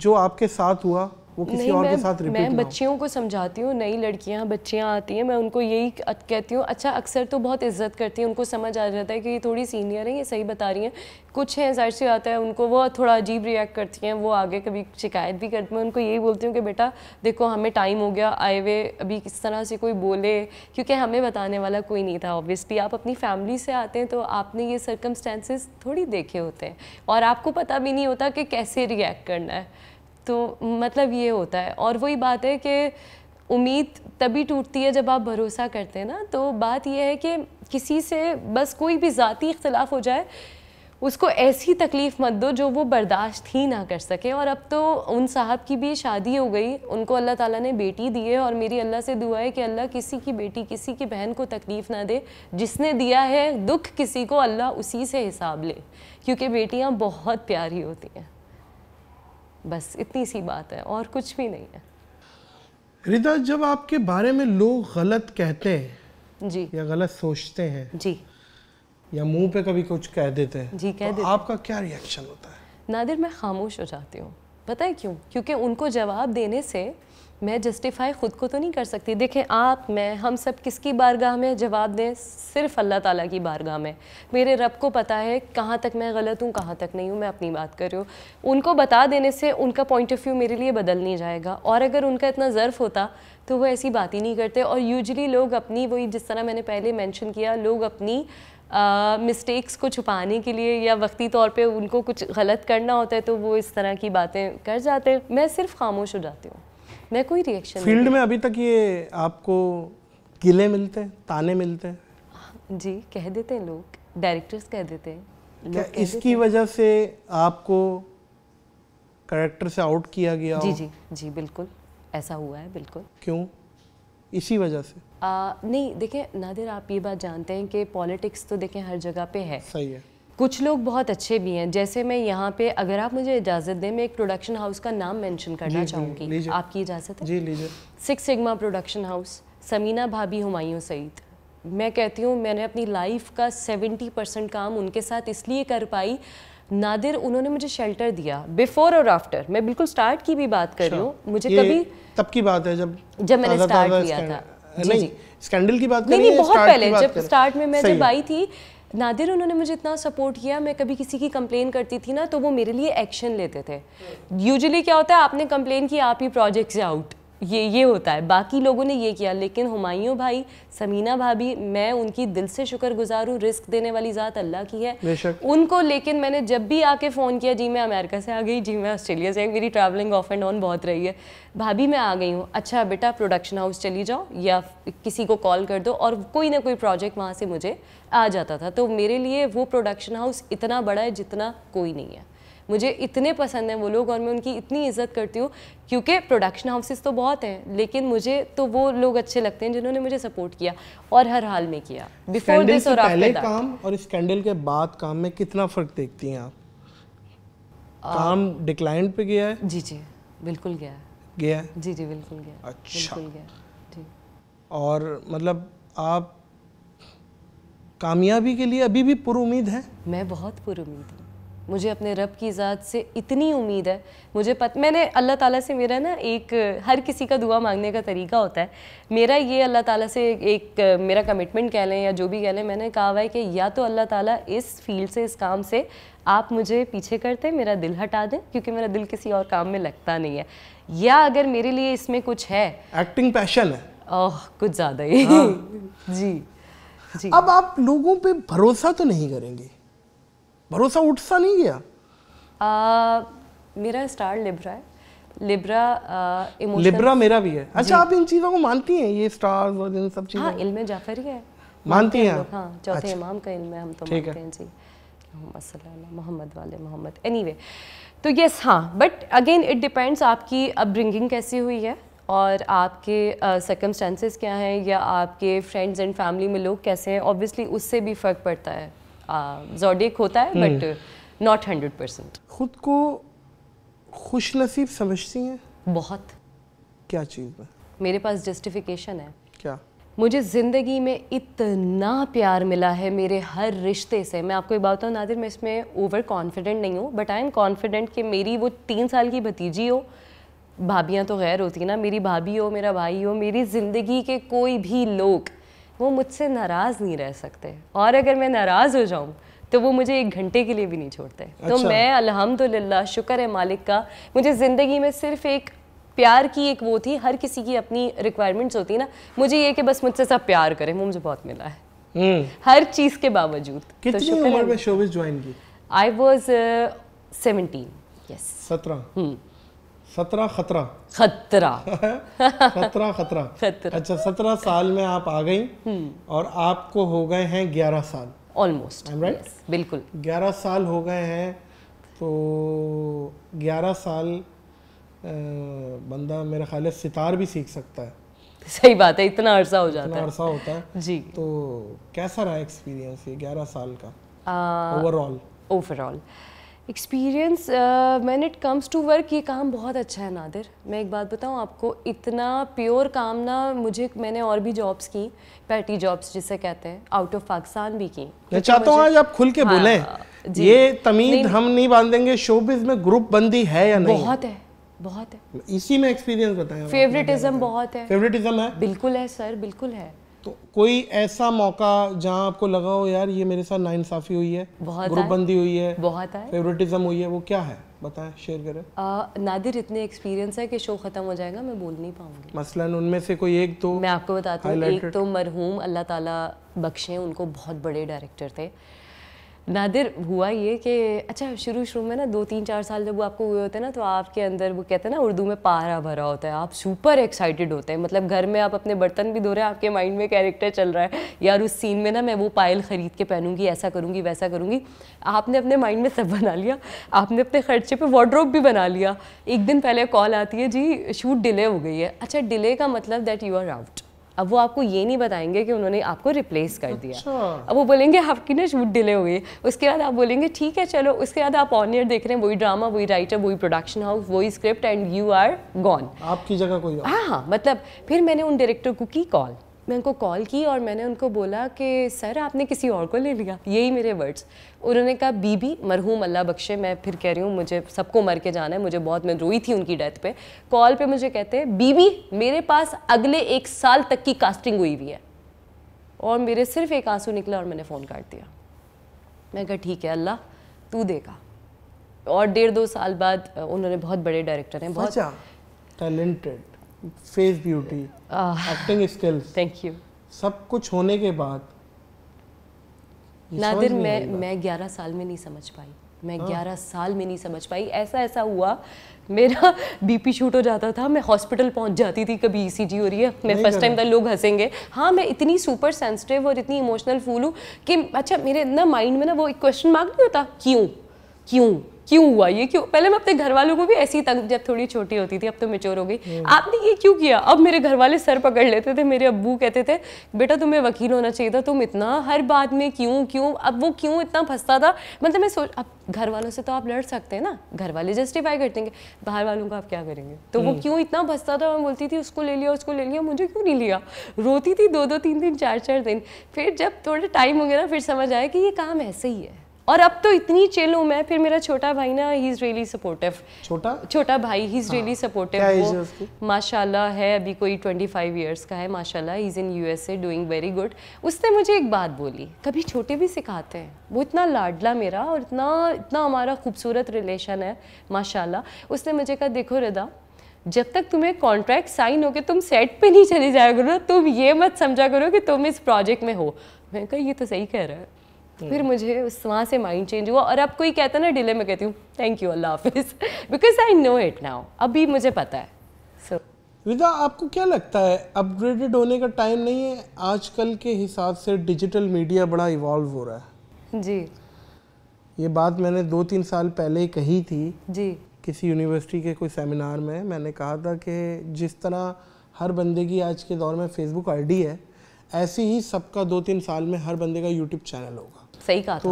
जो आपके साथ हुआ वो किसी और के साथ मैं बच्चियों को समझाती हूँ नई लड़कियाँ बच्चियाँ आती हैं मैं उनको यही कहती हूँ अच्छा अक्सर तो बहुत इज्जत करती है उनको समझ आ जाता है कि ये थोड़ी सीनियर है ये सही बता रही हैं कुछ हैं जाहिर सी आता है उनको वो थोड़ा अजीब रिएक्ट करती हैं वो आगे कभी शिकायत भी करती मैं उनको यही बोलती हूँ कि बेटा देखो हमें टाइम हो गया आए हुए अभी किस तरह से कोई बोले क्योंकि हमें बताने वाला कोई नहीं था ऑब्वियसली आप अपनी फैमिली से आते हैं तो आपने ये सरकमस्टेंसेस थोड़ी देखे होते हैं और आपको पता भी नहीं होता कि कैसे रिएक्ट करना है तो मतलब ये होता है और वही बात है कि उम्मीद तभी टूटती है जब आप भरोसा करते हैं ना तो बात यह है कि किसी से बस कोई भी ज़ाती इख्तलाफ हो जाए उसको ऐसी तकलीफ़ मत दो जो वो बर्दाश्त ही ना कर सके और अब तो उन साहब की भी शादी हो गई उनको अल्लाह ताला ने बेटी दी है और मेरी अल्लाह से दुआ है कि अल्लाह किसी की बेटी किसी की बहन को तकलीफ़ ना दे जिसने दिया है दुख किसी को अल्लाह उसी से हिसाब ले क्योंकि बेटियाँ बहुत प्यारी होती हैं बस इतनी सी बात है और कुछ भी नहीं है रिदा जब आपके बारे में लोग गलत कहते हैं जी या गलत सोचते हैं जी या मुंह पे कभी कुछ कह देते हैं जी कह तो देते आपका क्या रिएक्शन होता है नादिर मैं खामोश हो जाती हूँ पता है क्यों क्योंकि उनको जवाब देने से मैं जस्टिफाई ख़ुद को तो नहीं कर सकती देखें आप मैं हम सब किसकी बारगाह में जवाब दें सिर्फ अल्लाह ताला की बारगाह में मेरे रब को पता है कहाँ तक मैं गलत हूँ कहाँ तक नहीं हूँ मैं अपनी बात कर रही हूँ उनको बता देने से उनका पॉइंट ऑफ व्यू मेरे लिए बदल नहीं जाएगा और अगर उनका इतना ज़र्फ़ होता तो वो ऐसी बात ही नहीं करते और यूजली लोग अपनी वही जिस तरह मैंने पहले मैंशन किया लोग अपनी मिस्टेक्स को छुपाने के लिए या वक्ती तौर पे उनको कुछ गलत करना होता है तो वो इस तरह की बातें कर जाते हैं मैं सिर्फ खामोश हो जाती हूँ मैं कोई रिएक्शन फील्ड में अभी तक ये आपको किले मिलते हैं ताने मिलते हैं जी कह देते हैं लोग डायरेक्टर्स कह देते हैं क्या इसकी वजह से आपको करेक्टर से आउट किया गया जी जी जी बिल्कुल ऐसा हुआ है बिल्कुल क्यों इसी वजह से आ, नहीं देखें नादिर आप ये बात जानते हैं कि पॉलिटिक्स तो देखें हर जगह पे है सही है कुछ लोग बहुत अच्छे भी हैं जैसे मैं यहाँ पे अगर आप मुझे इजाज़त दें मैं एक प्रोडक्शन हाउस का नाम मेंशन करना चाहूँगी आपकी इजाज़त है जी लीजिए six sigma production house Samina भाभी हुमायूं सईद मैं कहती हूँ मैंने अपनी लाइफ का सेवेंटी परसेंट काम उनके साथ इसलिए कर पाई नादिर उन्होंने मुझे शेल्टर दिया बिफोर और आफ्टर मैं बिल्कुल स्टार्ट की भी बात कर रही हूँ अच्छा। मुझे कभी तब की बात है जब जब मैंने स्टार्ट किया था नहीं स्कैंडल की बात नहीं, नहीं बहुत पहले जब स्टार्ट में मैं जब आई थी नादिर उन्होंने मुझे इतना सपोर्ट किया मैं कभी किसी की कंप्लेन करती थी ना तो वो मेरे लिए एक्शन लेते थे यूजुअली क्या होता है आपने कंप्लेन की आप ही प्रोजेक्ट से आउट ये ये होता है बाकी लोगों ने ये किया लेकिन हुमायूं भाई समीना भाभी मैं उनकी दिल से शुक्र गुजार हूँ रिस्क देने वाली ज़ात अल्लाह की है उनको लेकिन मैंने जब भी आके फ़ोन किया जी मैं अमेरिका से आ गई जी मैं ऑस्ट्रेलिया से मेरी ट्रैवलिंग ऑफ एंड ऑन बहुत रही है भाभी मैं आ गई हूँ अच्छा बेटा प्रोडक्शन हाउस चली जाओ या किसी को कॉल कर दो और कोई ना कोई प्रोजेक्ट वहाँ से मुझे आ जाता था तो मेरे लिए वो प्रोडक्शन हाउस इतना बड़ा है जितना कोई नहीं है मुझे इतने पसंद हैं वो लोग और मैं उनकी इतनी इज्जत करती हूँ क्योंकि प्रोडक्शन हाउसेस तो बहुत हैं लेकिन मुझे तो वो लोग अच्छे लगते हैं जिन्होंने मुझे सपोर्ट किया और हर हाल में किया बिफोर दिस और पहले काम और स्कैंडल के बाद काम में कितना फर्क देखती हैं आप काम डिक्लाइन uh, पे गया है जी जी बिल्कुल गया गया जी जी बिल्कुल गया अच्छा बिल्कुल गया ठीक और मतलब आप कामयाबी के लिए अभी भी पुरुद है मैं बहुत पुरुद हूँ मुझे अपने रब की ज़ात से इतनी उम्मीद है मुझे पत मैंने अल्लाह ताला से मेरा ना एक हर किसी का दुआ मांगने का तरीका होता है मेरा ये अल्लाह ताला से एक मेरा कमिटमेंट कह लें या जो भी कह लें मैंने कहा हुआ है कि या तो अल्लाह ताला इस फील्ड से इस काम से आप मुझे पीछे करते मेरा दिल हटा दें क्योंकि मेरा दिल किसी और काम में लगता नहीं है या अगर मेरे लिए इसमें कुछ है एक्टिंग पैशन है ओह कुछ ज़्यादा ही हाँ। जी जी अब आप लोगों पर भरोसा तो नहीं करेंगे भरोसा उठ सा नहीं गया आ, मेरा स्टार लिब्रा है लिब्रा इमोशनल लिब्रा मेरा भी है अच्छा आप इन चीज़ों को मानती हैं ये स्टार और इन सब चीज़ों हाँ इल्म जाफर ही है मानती हैं आप हाँ चौथे अच्छा। इमाम का इल्म है हम तो मानते हैं जी मोहम्मद वाले मोहम्मद एनीवे तो यस हाँ बट अगेन इट डिपेंड्स आपकी अपब्रिंगिंग कैसी हुई है और आपके सर्कमस्टेंसेस uh, क्या हैं या आपके फ्रेंड्स एंड फैमिली में लोग कैसे हैं ऑब्वियसली उससे भी फ़र्क पड़ता है जोडिक होता है बट नॉट हंड्रेड परसेंट खुद को खुश नसीब समझती हैं बहुत क्या चीज़ में मेरे पास जस्टिफिकेशन है क्या मुझे ज़िंदगी में इतना प्यार मिला है मेरे हर रिश्ते से मैं आपको एक बात बताऊँ नादिर मैं इसमें ओवर कॉन्फिडेंट नहीं हूँ बट आई एम कॉन्फिडेंट कि मेरी वो तीन साल की भतीजी हो भाभियाँ तो गैर होती ना मेरी भाभी हो मेरा भाई हो मेरी ज़िंदगी के कोई भी लोग वो मुझसे नाराज़ नहीं रह सकते और अगर मैं नाराज़ हो जाऊँ तो वो मुझे एक घंटे के लिए भी नहीं छोड़ते तो अच्छा। तो मैं अल्हम्दुलिल्लाह शुक्र है मालिक का मुझे ज़िंदगी में सिर्फ एक प्यार की एक वो थी हर किसी की अपनी रिक्वायरमेंट्स होती ना मुझे ये कि बस मुझसे सब प्यार करें वो मुझे बहुत मिला है हम्म। हर चीज़ के बावजूद तो कितनी तो उम्र में ज्वाइन की आई वॉज सेवनटीन यस सत्रह हम्म। सत्रह खतरा खतरा खतरा खतरा अच्छा सत्रह साल में आप आ गई हम्म। और आपको हो गए हैं ग्यारह साल ऑलमोस्ट राइट right? yes, बिल्कुल ग्यारह साल हो गए हैं तो ग्यारह साल बंदा मेरे ख्याल सितार भी सीख सकता है सही बात है इतना अरसा हो जाता इतना है अरसा होता है जी तो कैसा रहा एक्सपीरियंस ये ग्यारह साल का overall overall experience man it comes to work ये काम बहुत अच्छा है नादिर मैं एक बात बताऊँ आपको इतना प्योर काम ना मुझे मैंने और भी जॉब्स की पैटी जॉब्स जिसे कहते हैं आउट ऑफ पाकिस्तान भी की मैं चाहता हूँ आज आप खुल के हाँ, ये तमीज हम नहीं बांधेंगे शोबिज में ग्रुप बंदी है या नहीं बहुत है बहुत है इसी में एक्सपीरियंस बताया फेवरेटिज्म बहुत है फेवरेटिज्म है बिल्कुल है सर बिल्कुल है तो कोई ऐसा मौका जहाँ आपको लगा हो यार ये मेरे साथ नाइंसाफी हुई है ग्रुपबंदी हुई है बहुत आए फेवरेटिज्म हुई है वो क्या है बताएं शेयर करें नादिर इतने एक्सपीरियंस है कि शो खत्म हो जाएगा मैं बोल नहीं पाऊंगी मसलन उनमें से कोई एक तो मैं आपको बताती हूँ एक तो मरहूम अल्लाह ताला बख्शे उनको बहुत बड़े डायरेक्टर थे नादिर हुआ ये कि अच्छा शुरू शुरू में ना दो तीन चार साल जब वो आपको हुए होते हैं ना तो आपके अंदर वो कहते हैं ना उर्दू में पारा भरा होता है आप सुपर एक्साइटेड होते हैं मतलब घर में आप अपने बर्तन भी धो रहे हैं आपके माइंड में कैरेक्टर चल रहा है यार उस सीन में ना मैं वो पायल ख़रीद के पहनूंगी ऐसा करूँगी वैसा करूँगी आपने अपने माइंड में सब बना लिया आपने अपने खर्चे पर वॉड्रॉप भी बना लिया एक दिन पहले कॉल आती है जी शूट डिले हो गई है अच्छा डिले का मतलब दैट यू आर आउट अब वो आपको ये नहीं बताएंगे कि उन्होंने आपको रिप्लेस कर दिया अच्छा। अब वो बोलेंगे आपकी ना शूट डिले हुई उसके बाद आप बोलेंगे ठीक है चलो उसके बाद आप ऑन ईयर देख रहे हैं वही ड्रामा वही राइटर वही प्रोडक्शन हाउस वही script and you are gone आपकी जगह कोई हाँ हाँ मतलब फिर मैंने उन डायरेक्टर को की कॉल मैं उनको कॉल की और मैंने उनको बोला कि सर आपने किसी और को ले लिया यही मेरे वर्ड्स उन्होंने कहा बीबी मरहूम अल्लाह बख्शे मैं फिर कह रही हूँ मुझे सबको मर के जाना है मुझे बहुत मैं रोई थी उनकी डेथ पे कॉल पे मुझे कहते हैं बीबी मेरे पास अगले एक साल तक की कास्टिंग हुई हुई है और मेरे सिर्फ एक आंसू निकला और मैंने फ़ोन काट दिया मैं कहा ठीक है अल्लाह तू देगा और डेढ़ दो साल बाद उन्होंने बहुत बड़े डायरेक्टर हैं बहुत talented face beauty acting skills thank you सब कुछ होने के बाद नादिर मैं मैं ग्यारह साल में नहीं समझ पाई मैं हाँ। ग्यारह साल में नहीं समझ पाई ऐसा ऐसा हुआ मेरा बीपी शूट हो जाता था मैं हॉस्पिटल पहुंच जाती थी कभी ईसीजी e हो रही है मैं फर्स्ट टाइम था लोग हंसेंगे हाँ मैं इतनी सुपर सेंसिटिव और इतनी इमोशनल फूल हूँ कि अच्छा मेरे ना माइंड में ना वो एक क्वेश्चन मार्क नहीं होता क्यों क्यों क्यों हुआ ये क्यों पहले मैं अपने घर वालों को भी ऐसी तक जब थोड़ी छोटी होती थी अब तो मेच्योर हो गई हम्म। आपने ये क्यों किया अब मेरे घर वाले सर पकड़ लेते थे मेरे अब्बू कहते थे बेटा तुम्हें वकील होना चाहिए था तुम इतना हर बात में क्यों क्यों अब वो क्यों इतना फंसता था मतलब मैं सोच अब घर वालों से तो आप लड़ सकते हैं ना घर वाले जस्टिफाई कर देंगे बाहर वालों का आप क्या करेंगे तो वो हम्म। क्यों इतना फंसता था मैं बोलती थी उसको ले लिया उसको ले लिया मुझे क्यों नहीं लिया रोती थी दो दो तीन दिन चार चार दिन फिर जब थोड़ा टाइम हो गया ना फिर समझ आया कि ये काम ऐसे ही है और अब तो इतनी चिल हूँ मैं फिर मेरा छोटा भाई ना ही इज़ रियली सपोर्टिव छोटा छोटा भाई ही इज़ रियली सपोर्टिव माशाल्लाह है अभी कोई 25 ईयर्स का है माशाल्लाह is in a doing very good उसने मुझे एक बात बोली कभी छोटे भी सिखाते हैं वो इतना लाडला मेरा और इतना इतना हमारा खूबसूरत रिलेशन है माशाला उसने मुझे कहा देखो रदा जब तक तुम्हें कॉन्ट्रैक्ट साइन हो के तुम सेट पे नहीं चले जाया करो तुम ये मत समझा करो कि तुम इस प्रोजेक्ट में हो मैंने कहा ये तो सही कह रहा है हम्म। फिर मुझे उस वहाँ से माइंड चेंज हुआ और अब कोई कहता ना डिले में कहती हूँ थैंक यू अल्लाह हाफिज़ because I know it now अभी मुझे पता है सो विदा आपको क्या लगता है अपग्रेडेड होने का टाइम नहीं है आजकल के हिसाब से डिजिटल मीडिया बड़ा इवॉल्व हो रहा है जी ये बात मैंने दो तीन साल पहले कही थी जी किसी यूनिवर्सिटी के कोई सेमिनार में मैंने कहा था कि जिस तरह हर बंदे की आज के दौर में फेसबुक आईडी है ऐसे ही सबका दो तीन साल में हर बंदे का यूट्यूब चैनल होगा सही कहा तो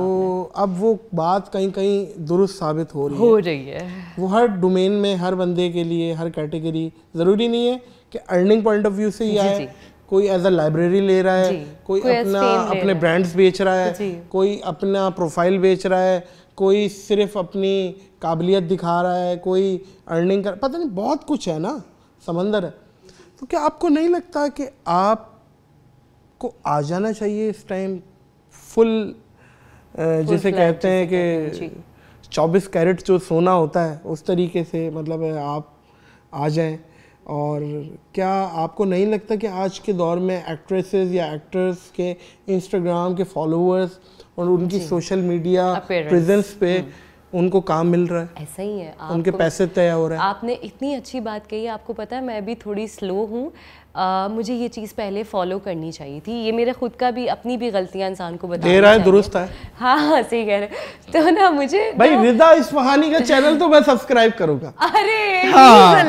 अब वो बात कहीं कहीं दुरुस्त साबित हो रही हो रही है वो हर डोमेन में हर बंदे के लिए हर कैटेगरी ज़रूरी नहीं है कि अर्निंग पॉइंट ऑफ व्यू से ही आए कोई एज अ लाइब्रेरी ले रहा है कोई, कोई अपना अपने ब्रांड्स बेच रहा है कोई अपना प्रोफाइल बेच रहा है कोई सिर्फ अपनी काबिलियत दिखा रहा है कोई अर्निंग कर पता नहीं बहुत कुछ है ना समंदर है तो क्या आपको नहीं लगता कि आप को आ जाना चाहिए इस टाइम फुल जैसे कहते हैं कि 24 कैरेट जो सोना होता है उस तरीके से मतलब आप आ जाएं और क्या आपको नहीं लगता कि आज के दौर में एक्ट्रेसेस या एक्टर्स के इंस्टाग्राम के फॉलोअर्स और उनकी सोशल मीडिया प्रेजेंस पे हम्म। उनको काम मिल रहा है ऐसा ही है उनके पैसे तय हो रहे हैं आपने इतनी अच्छी बात कही आपको पता है मैं भी थोड़ी स्लो हूँ आ, मुझे ये चीज़ पहले फॉलो करनी चाहिए थी ये मेरे खुद का भी अपनी भी गलतियां इंसान को बता रहा है दुरुस्त है हाँ हाँ सही कह रहे तो ना मुझे भाई रिदा महानी का चैनल तो मैं सब्सक्राइब करूंगा अरे हाँ,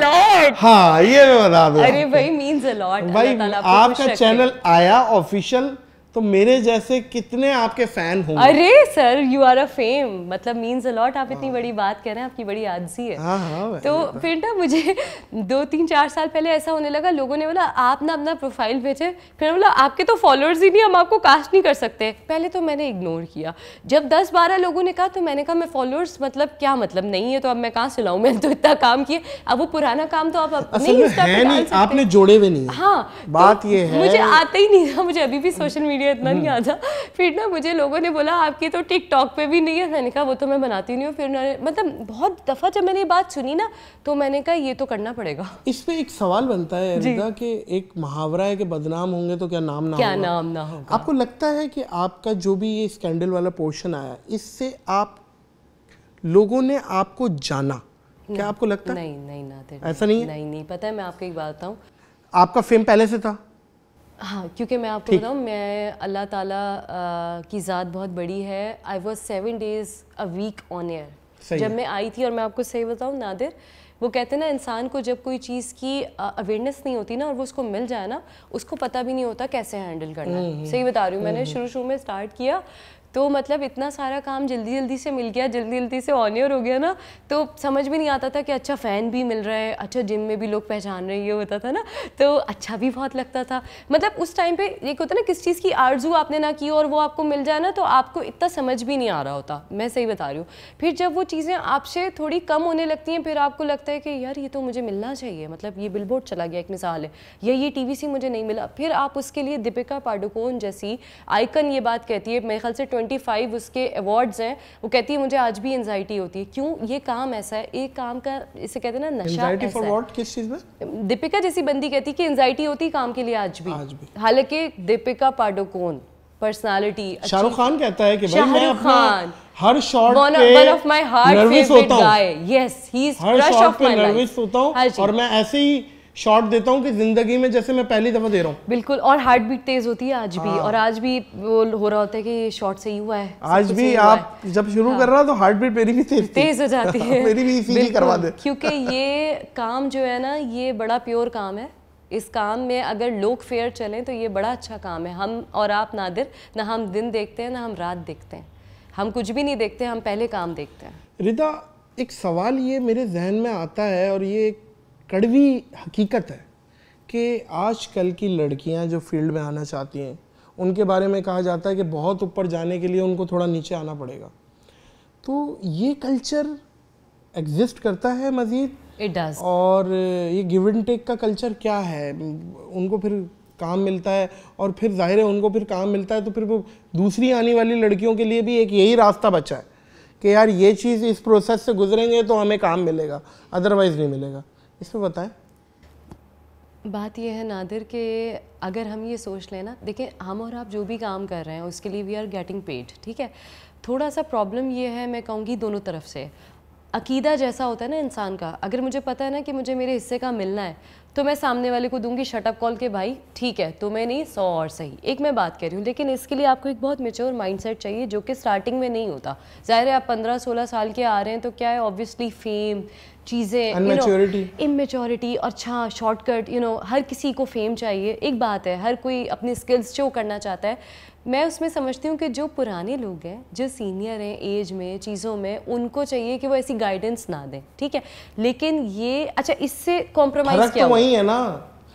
हाँ ये मैं बता दूं अरे भाई मींस अलॉट भाई आपका चैनल आया ऑफिशियल तो मेरे जैसे कितने आपके फैन होंगे अरे sir you are a fame मतलब मींस अलॉट आप इतनी हाँ। बड़ी बात कर रहे हैं आपकी बड़ी आदसी है हाँ, हाँ, तो फिर ना मुझे दो तीन चार साल पहले ऐसा होने लगा लोगों ने बोला आप ना अपना प्रोफाइल भेजे फिर बोला आपके तो फॉलोअर्स ही नहीं हम आपको कास्ट नहीं कर सकते पहले तो मैंने इग्नोर किया जब दस बारह लोगों ने कहा तो मैंने कहा मैं फॉलोअर्स मतलब क्या मतलब नहीं है तो अब मैं कहाँ से लाऊ मैंने तो इतना काम किया अब वो पुराना काम तो आप नहीं आपने जोड़े हुए नहीं हाँ तो बात ये है मुझे आता ही नहीं था मुझे अभी भी सोशल हम्म। मीडिया लिए इतना नहीं हम्म। आता फिर ना मुझे लोगों ने बोला आपकी तो टिकटॉक पे भी नहीं है मैंने कहा वो तो मैं बनाती नहीं हूँ फिर उन्होंने मतलब बहुत दफ़ा जब मैंने ये बात सुनी ना तो मैंने कहा ये तो करना पड़ेगा इस पर एक सवाल बनता है अरिदा कि एक मुहावरा है कि बदनाम होंगे तो क्या नाम ना क्या नाम ना होगा आपको लगता है कि आपका जो भी ये स्कैंडल वाला पोर्शन आया इससे आप लोगों ने आपको जाना क्या आपको लगता है नहीं नहीं ना ऐसा नहीं नहीं नहीं पता है मैं आपको एक बात बताऊँ आपका फेम पहले से था हाँ क्योंकि मैं आपको बताऊँ मैं अल्लाह ताला आ, की ज़ात बहुत बड़ी है I was seven days a week on air जब मैं आई थी और मैं आपको सही बताऊँ नादिर वो कहते हैं ना इंसान को जब कोई चीज़ की अवेयरनेस नहीं होती ना और वो उसको मिल जाए ना उसको पता भी नहीं होता कैसे हैंडल करना हम्म, हम्म। सही बता रही हूँ मैंने हम्म, शुरू शुरू में स्टार्ट किया तो मतलब इतना सारा काम जल्दी जल्दी से मिल गया जल्दी जल्दी से ऑनियर हो गया ना तो समझ भी नहीं आता था कि अच्छा फ़ैन भी मिल रहा है अच्छा जिम में भी लोग पहचान रहे ये होता था ना तो अच्छा भी बहुत लगता था मतलब उस टाइम पे एक होता ना किस चीज़ की आरजू आपने ना की और वो आपको मिल जाए ना तो आपको इतना समझ भी नहीं आ रहा होता मैं सही बता रही हूँ फिर जब वो चीज़ें आपसे थोड़ी कम होने लगती हैं फिर आपको लगता है कि यार ये तो मुझे मिलना चाहिए मतलब ये बिल चला गया एक मिसाल है या ये टी सी मुझे नहीं मिला फिर आप उसके लिए दीपिका पाडुकोन जैसी आइकन ये बात कहती है मेरे ख्याल से 25 उसके अवार्ड्स हैं वो कहती है मुझे आज भी एनजाइटी होती है क्यों ये काम ऐसा है एक काम का इसे कहते हैं ना नशा ऐसा what, किस चीज में दीपिका जैसी बंदी कहती है कि एनजाइटी होती काम के लिए आज भी, भी। हालांकि दीपिका पाडोकोन पर्सनालिटी शाहरुख खान कहता है कि भाई मैं अपना हर शॉट पे one of my heart favourite guy yes he is crush of my life और मैं ऐसे ही शॉर्ट देता हूँ कि जिंदगी में जैसे मैं पहली दफा दे रहा हूँ बिल्कुल और हार्ट बीट तेज होती है आज भी हाँ। और आज भी वो हो रहा होता है कि शॉर्ट से हुआ है आज भी आप जब शुरू हाँ। कर रहा तो हार्ट बीट मेरी भी तेज तेज हो जाती है मेरी भी इसीलिए करवा दे क्योंकि ये काम जो है ना ये बड़ा प्योर काम है इस काम में अगर लोग फेयर चलें तो ये बड़ा अच्छा काम है हम और आप नादिर ना हम दिन देखते हैं ना हम रात देखते हैं हम कुछ भी नहीं देखते हम पहले काम देखते हैं रिदा एक सवाल ये मेरे जहन में आता है और ये एक कड़वी हकीकत है कि आजकल की लड़कियां जो फील्ड में आना चाहती हैं उनके बारे में कहा जाता है कि बहुत ऊपर जाने के लिए उनको थोड़ा नीचे आना पड़ेगा तो ये कल्चर एग्जिस्ट करता है मज़ीद इट डज और ये गिव एंड टेक का कल्चर क्या है उनको फिर काम मिलता है और फिर ज़ाहिर है उनको फिर काम मिलता है तो फिर वो दूसरी आने वाली लड़कियों के लिए भी एक यही रास्ता बचा है कि यार ये चीज़ इस प्रोसेस से गुजरेंगे तो हमें काम मिलेगा अदरवाइज़ नहीं मिलेगा इसमें बताएं बात यह है नादिर के अगर हम ये सोच लें ना देखें हम और आप जो भी काम कर रहे हैं उसके लिए वी आर गेटिंग पेड ठीक है थोड़ा सा प्रॉब्लम यह है मैं कहूँगी दोनों तरफ से अकीदा जैसा होता है ना इंसान का अगर मुझे पता है ना कि मुझे मेरे हिस्से का मिलना है तो मैं सामने वाले को दूंगी शटअप कॉल के भाई ठीक है तो मैं नहीं सौ और सही एक मैं बात कर रही हूँ लेकिन इसके लिए आपको एक बहुत मेच्योर माइंडसेट चाहिए जो कि स्टार्टिंग में नहीं होता ज़ाहिर है आप पंद्रह सोलह साल के आ रहे हैं तो क्या है ऑब्वियसली फेम चीज़ें इमेच्योरिटी और अच्छा शॉर्टकट यू नो हर किसी को फेम चाहिए एक बात है हर कोई अपने स्किल्स शो करना चाहता है मैं उसमें समझती हूँ कि जो पुराने लोग हैं जो सीनियर हैं एज में चीज़ों में उनको चाहिए कि वो ऐसी गाइडेंस ना दें ठीक है लेकिन ये अच्छा इससे कॉम्प्रोमाइज क्या तो वही है ना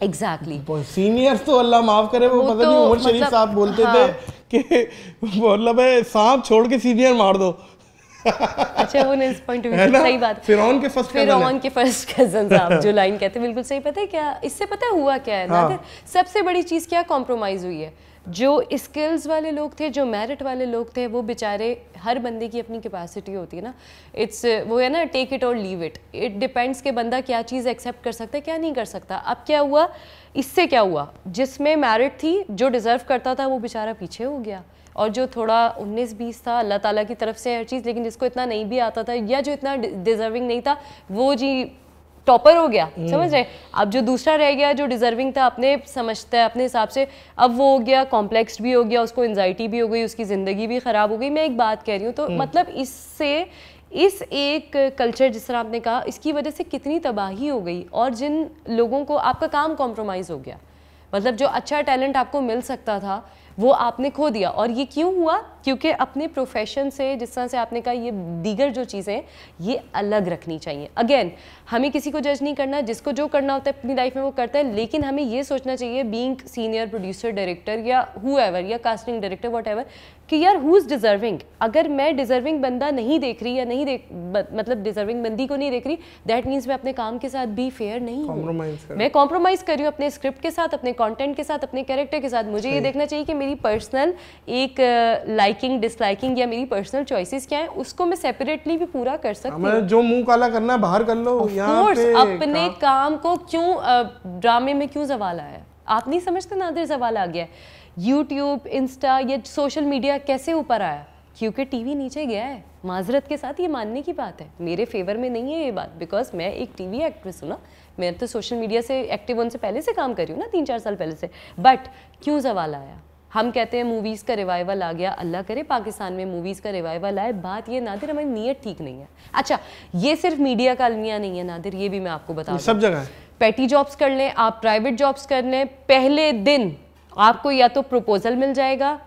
एग्जैक्टली exactly. सीनियर तो अल्लाह माफ करे वो, वो पता तो, नहीं उमर शरीफ मतलब साहब बोलते हाँ, थे कि मतलब सांप छोड़ के सीनियर मार दो अच्छा, जो पता हुआ क्या है हाँ। सबसे बड़ी चीज़ क्या कॉम्प्रोमाइज़ हुई है जो स्किल्स वाले लोग थे जो मेरिट वाले लोग थे वो बेचारे हर बंदे की अपनी कैपेसिटी होती है ना इट्स वो है ना टेक इट और लीव इट इट डिपेंड्स के बंदा क्या चीज़ एक्सेप्ट कर सकता है क्या नहीं कर सकता अब क्या हुआ इससे क्या हुआ जिसमें मेरिट थी जो डिज़र्व करता था वो बेचारा पीछे हो गया और जो थोड़ा 19-20 था अल्लाह ताला की तरफ से हर चीज़ लेकिन जिसको इतना नहीं भी आता था या जो इतना डिजर्विंग नहीं था वो जी टॉपर हो गया हम्म। समझ रहे अब जो दूसरा रह गया जो डिजर्विंग था अपने समझता है अपने हिसाब से अब वो हो गया कॉम्प्लेक्स भी हो गया उसको एनजाइटी भी हो गई उसकी ज़िंदगी भी ख़राब हो गई मैं एक बात कह रही हूँ तो हम्म। मतलब इससे इस एक कल्चर जिस तरह आपने कहा इसकी वजह से कितनी तबाही हो गई और जिन लोगों को आपका काम कॉम्प्रोमाइज़ हो गया मतलब जो अच्छा टैलेंट आपको मिल सकता था वो आपने खो दिया और ये क्यों हुआ क्योंकि अपने प्रोफेशन से जिस तरह से आपने कहा ये दीगर जो चीज़ें ये अलग रखनी चाहिए अगेन हमें किसी को जज नहीं करना जिसको जो करना होता है अपनी लाइफ में वो करता है लेकिन हमें ये सोचना चाहिए बींग सीनियर प्रोड्यूसर डायरेक्टर या हु या कास्टिंग डायरेक्टर वॉट कि यार हु इज़ डिज़र्विंग अगर मैं डिज़र्विंग बंदा नहीं देख रही या नहीं देख मतलब डिज़र्विंग बंदी को नहीं देख रही दैट मीन्स मैं अपने काम के साथ भी फेयर नहीं हूँ मैं कॉम्प्रोमाइज़ कर रही हूँ अपने स्क्रिप्ट के साथ अपने कॉन्टेंट के साथ अपने कैरेक्टर के साथ मुझे ये देखना चाहिए कि मेरी पर्सनल एक लाइफ लाइकिंग डिसलाइकिंग या मेरी पर्सनल चॉइसेस क्या है उसको मैं सेपरेटली भी पूरा कर सकती हूँ जो मुंह काला करना है बाहर कर लो कोर्स अपने का... काम को क्यों ड्रामे में क्यों जवाल आया आप नहीं समझते नादिर जवाल आ गया यूट्यूब इंस्टा या सोशल मीडिया कैसे ऊपर आया क्योंकि टीवी नीचे गया है माजरत के साथ ये मानने की बात है मेरे फेवर में नहीं है ये बात बिकॉज मैं एक टीवी एक्ट्रेस हूँ ना मैं तो सोशल मीडिया से एक्टिव होने से पहले से काम कर रही हूँ ना तीन चार साल पहले से बट क्यों जवाल आया हम कहते हैं मूवीज़ का रिवाइवल आ गया अल्लाह करे पाकिस्तान में मूवीज़ का रिवाइवल आए बात ये नादिर हमारी नीयत ठीक नहीं है अच्छा ये सिर्फ मीडिया का अलमिया नहीं है नादिर ये भी मैं आपको बता सब जगह पैटी जॉब्स कर लें आप प्राइवेट जॉब्स कर लें पहले दिन आपको या तो प्रपोजल मिल जाएगा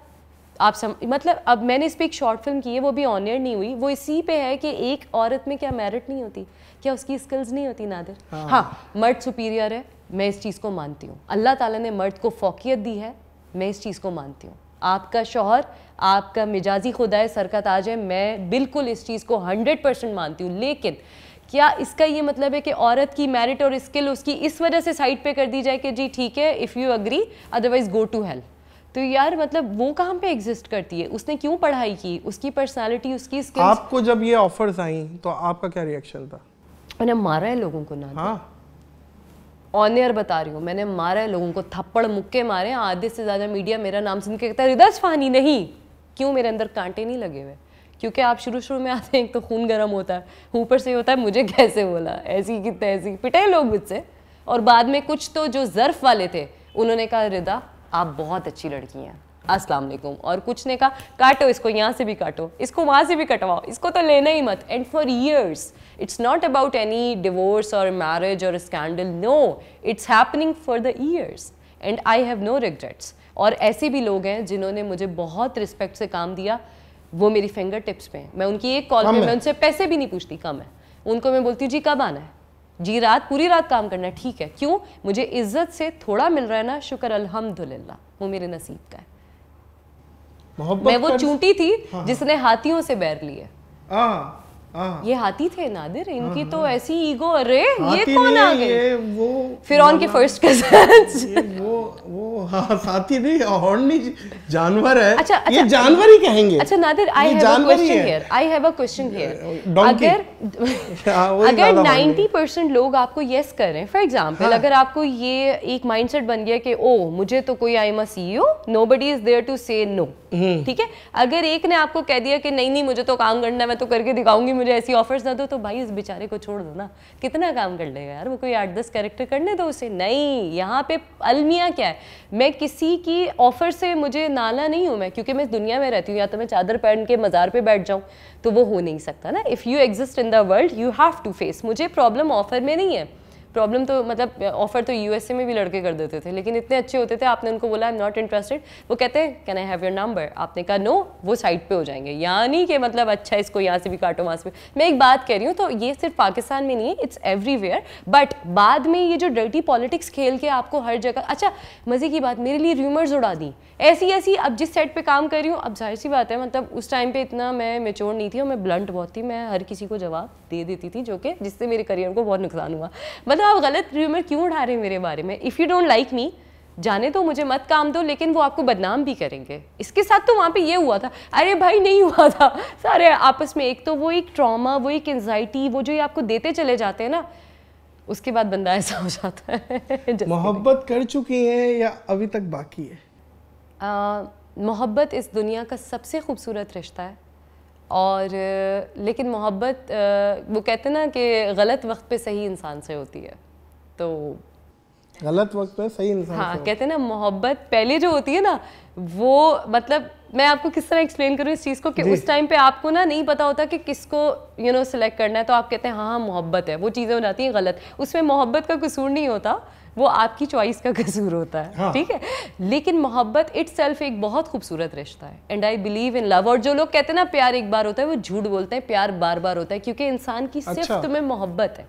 आप सम मतलब अब मैंने इस पर एक शॉर्ट फिल्म की है वो भी ऑनियर नहीं हुई वो इसी पे है कि एक औरत में क्या मेरिट नहीं होती क्या उसकी स्किल्स नहीं होती नादिर हाँ, हाँ मर्द सुपीरियर है मैं इस चीज़ को मानती हूँ अल्लाह ताला ने मर्द को फोकियत दी है मैं इस चीज़ को मानती हूँ आपका शोहर आपका मिजाजी खुदाए सर का ताज है मैं बिल्कुल इस चीज़ को हंड्रेड परसेंट मानती हूँ लेकिन क्या इसका ये मतलब है कि औरत की मेरिट और स्किल उसकी इस वजह से साइड पे कर दी जाए कि जी ठीक है if you agree otherwise go to help तो यार मतलब वो कहाँ पे एग्जिस्ट करती है उसने क्यों पढ़ाई की उसकी पर्सनैलिटी उसकी स्किल्स आपको जब ये ऑफर्स आई तो आपका क्या रिएक्शन था मैंने मारा है लोगों को ना हाँ ऑन एयर बता रही हूँ मैंने मारा है लोगों को थप्पड़ मुक्के मारे हैं आधे से ज़्यादा मीडिया मेरा नाम सुन के कहता है रिदर्श फानी नहीं क्यों मेरे अंदर कांटे नहीं लगे हुए क्योंकि आप शुरू शुरू में आते हैं एक तो खून गर्म होता है ऊपर से होता है मुझे कैसे बोला ऐसी की तैसी पिटे लोग मुझसे और बाद में कुछ तो जो ज़र्फ़ वाले थे उन्होंने कहा रिदा आप बहुत अच्छी लड़की हैं अस्सलाम वालेकुम और कुछ ने कहा काटो इसको यहाँ से भी काटो इसको वहाँ से भी कटवाओ इसको तो लेना ही मत and for years it's not about any divorce और मैरिज और scandal no it's happening for the years and I have no regrets और ऐसे भी लोग हैं जिन्होंने मुझे बहुत रिस्पेक्ट से काम दिया वो मेरी फिंगर टिप्स पे हैं मैं उनकी एक कॉल में मैं उनसे पैसे भी नहीं पूछती कम है उनको मैं बोलती हूँ जी कब आना है जी रात पूरी रात काम करना है ठीक है क्यों मुझे इज्जत से थोड़ा मिल रहा है ना शुक्र अल्हम्दुलिल्लाह वो मेरे नसीब का है मैं वो चूंटी थी हाँ। जिसने हाथियों से बैर लिए हाँ। हाँ। ये हाथी थे नादिर इनकी हाँ, तो हाँ। ऐसी ईगो अरे ये कौन आ गए ये वो फिरौन के फर्स्ट कजन वो वो हाथी नहीं हॉर्नी जानवर है अच्छा, अच्छा ये जानवर ही कहेंगे अच्छा Nadir I have a question here I have a question here अगर अगर 90% लोग आपको यस कर रहे हैं फॉर एग्जांपल अगर आपको ये एक माइंडसेट बन गया कि ओ मुझे तो कोई I am a CEO nobody is there to say no ठीक है अगर एक ने आपको कह दिया कि नहीं नहीं मुझे तो काम करना है मैं तो करके दिखाऊंगी मुझे ऐसी ऑफर्स ना दो तो भाई इस बेचारे को छोड़ दो ना कितना काम कर लेगा यार वो कोई आठ दस कैरेक्टर करने दो उसे नहीं यहाँ पे अलमिया क्या है मैं किसी की ऑफर से मुझे नाला नहीं हूँ मैं क्योंकि मैं दुनिया में रहती हूँ या तो मैं चादर पहन के मज़ार पर बैठ जाऊँ तो वो हो नहीं सकता ना if you exist in the world you have to face मुझे प्रॉब्लम ऑफर में नहीं है प्रॉब्लम तो मतलब ऑफर तो यूएसए में भी लड़के कर देते थे लेकिन इतने अच्छे होते थे आपने उनको बोला आई एम नॉट इंटरेस्टेड वो कहते हैं can I have your number आपने कहा नो वो साइड पे हो जाएंगे यानी कि मतलब अच्छा इसको यहाँ से भी काटो वहाँ से भी मैं एक बात कह रही हूँ तो ये सिर्फ पाकिस्तान में नहीं है इट्स एवरीवेयर बट बाद में ये जो डर्टी पॉलिटिक्स खेल के आपको हर जगह अच्छा मज़े की बात मेरे लिए र्यूमर्स उड़ा दी ऐसी ऐसी अब जिस सेट पर काम कर रही हूँ अब जाहिर सी बात है मतलब उस टाइम पर इतना मैं मेचोर नहीं थी और मैं ब्लंट बहुत थी मैं हर किसी को जवाब दे देती थी जो कि जिससे मेरे करियर को बहुत नुकसान हुआ मतलब तो आप गलत र्यूमर क्यों उठा रहे हैं मेरे बारे में if you don't like me जाने तो मुझे मत काम दो लेकिन वो आपको बदनाम भी करेंगे इसके साथ तो वहाँ पे ये हुआ था अरे भाई नहीं हुआ था सारे आपस में एक तो वो एक ट्रॉमा वो एक एनजाइटी वो जो ये आपको देते चले जाते हैं ना उसके बाद बंदा ऐसा हो जाता है मोहब्बत कर चुकी हैं या अभी तक बाकी है मोहब्बत इस दुनिया का सबसे खूबसूरत रिश्ता है और लेकिन मोहब्बत वो कहते ना कि गलत वक्त पे सही इंसान से होती है तो गलत वक्त पे सही इंसान हाँ कहते हैं ना मोहब्बत पहले जो होती है ना वो मतलब मैं आपको किस तरह एक्सप्लेन करूँ इस चीज़ को कि उस टाइम पे आपको ना नहीं पता होता कि किसको यू नो सिलेक्ट करना है तो आप कहते हैं हाँ हाँ मोहब्बत है वो चीज़ें हो जाती हैं गलत उसमें मोहब्बत का कसूर नहीं होता वो आपकी चॉइस का कसूर होता है हाँ. ठीक है लेकिन मोहब्बत इट एक बहुत खूबसूरत रिश्ता है and I believe in love और जो लोग कहते हैं ना प्यार एक बार होता है वो झूठ बोलते हैं प्यार बार बार होता है क्योंकि इंसान की अच्छा। सिर्फ तुम्हें मोहब्बत है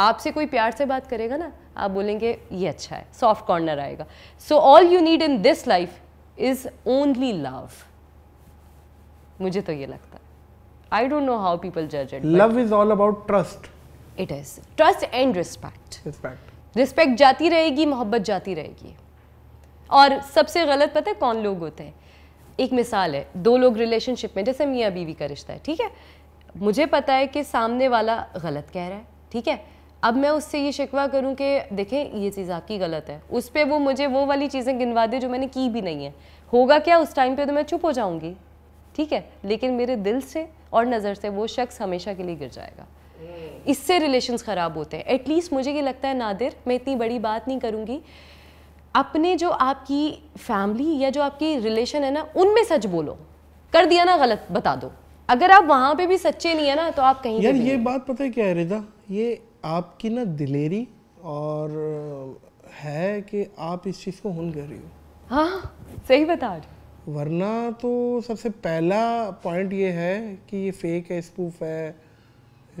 आपसे कोई प्यार से बात करेगा ना आप बोलेंगे ये अच्छा है सॉफ्ट कॉर्नर आएगा so all you need in this life is only love मुझे तो ये लगता है I don't know how people जज it love is all about trust it is trust and respect respect respect जाती रहेगी मोहब्बत जाती रहेगी और सबसे गलत पता है कौन लोग होते हैं एक मिसाल है दो लोग रिलेशनशिप में जैसे मियाँ बीवी का रिश्ता है ठीक है मुझे पता है कि सामने वाला गलत कह रहा है ठीक है अब मैं उससे ये शिकवा करूं कि देखें ये चीज़ आपकी गलत है उस पर वो मुझे वो वाली चीज़ें गिनवा दे जो मैंने की भी नहीं है होगा क्या उस टाइम पे तो मैं चुप हो जाऊंगी ठीक है लेकिन मेरे दिल से और नज़र से वो शख्स हमेशा के लिए गिर जाएगा इससे रिलेशन ख़राब होते हैं एटलीस्ट मुझे ये लगता है नादिर मैं इतनी बड़ी बात नहीं करूँगी अपने जो आपकी फैमिली या जो आपकी रिलेशन है ना उनमें सच बोलो कर दिया ना गलत बता दो अगर आप वहाँ पे भी सच्चे नहीं है ना तो आप कहीं यार ये बात पता है क्या है रिदा ये आपकी ना दिलेरी और है कि आप इस चीज़ को हन कर रही हो हाँ सही बता रही वरना तो सबसे पहला पॉइंट ये है कि ये फेक है स्पूफ है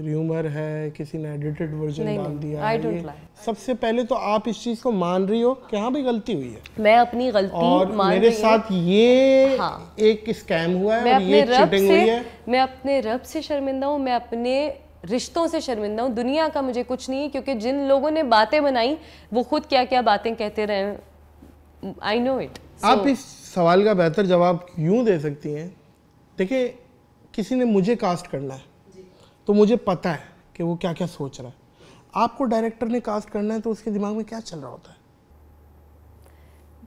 र्यूमर है किसी ने एडिटेड वर्जन डाल दिया है सबसे पहले तो आप इस चीज को मान रही हो कि हाँ भाई गलती हुई है मैं अपनी गलती और मान मेरे साथ ये हाँ। एक स्कैम हुआ है और ये चीटिंग हुई है मैं अपने रब से शर्मिंदा हूँ मैं अपने रिश्तों से शर्मिंदा हूँ दुनिया का मुझे कुछ नहीं है क्योंकि जिन लोगों ने बातें बनाई वो खुद क्या क्या बातें कहते रहे आई नो इट आप इस सवाल का बेहतर जवाब यूं दे सकती हैं देखिए किसी ने मुझे कास्ट करना है तो मुझे पता है कि वो क्या क्या सोच रहा है आपको डायरेक्टर ने कास्ट करना है तो उसके दिमाग में क्या चल रहा होता है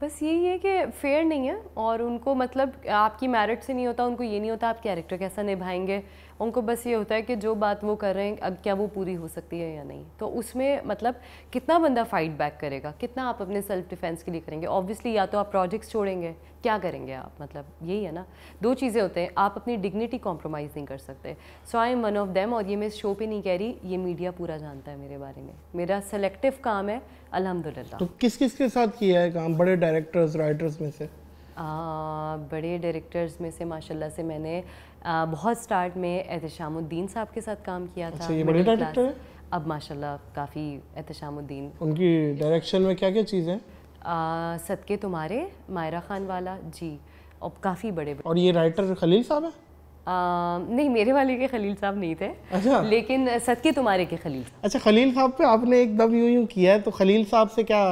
बस यही है कि फेयर नहीं है और उनको मतलब आपकी मैरिट से नहीं होता उनको ये नहीं होता आप कैरेक्टर कैसा निभाएंगे उनको बस ये होता है कि जो बात वो कर रहे हैं अब क्या वो पूरी हो सकती है या नहीं तो उसमें मतलब कितना बंदा फाइट बैक करेगा कितना आप अपने सेल्फ डिफेंस के लिए करेंगे ऑब्वियसली या तो आप प्रोजेक्ट्स छोड़ेंगे क्या करेंगे आप मतलब यही है ना दो चीज़ें होते हैं आप अपनी डिग्निटी कॉम्प्रोमाइज़ नहीं कर सकते so I am one of them और ये मैं शो पे नहीं कह रही ये मीडिया पूरा जानता है मेरे बारे में मेरा सेलेक्टिव काम है अलहमदुल्ला तो किस किस के साथ किया है काम बड़े डायरेक्टर्स राइटर्स में से आ, बड़े डायरेक्टर्स में से माशाल्लाह से मैंने बहुत स्टार्ट में एहतशामुद्दीन साहब के साथ काम किया अच्छा, था अच्छा, ये बड़े डायरेक्टर हैं अब माशाल्लाह काफ़ी एहतशामुद्दीन उनकी डायरेक्शन में क्या क्या चीज़ें सदके तुम्हारे मायरा खान वाला जी और काफ़ी बड़े, बड़े और ये राइटर खलील साहब हैं आ, नहीं मेरे वाले के खलील साहब नहीं थे अच्छा लेकिन सदके तुम्हारे के खलील अच्छा खलील साहब पे आपने एकदम यूं यूं किया है तो खलील साहब से क्या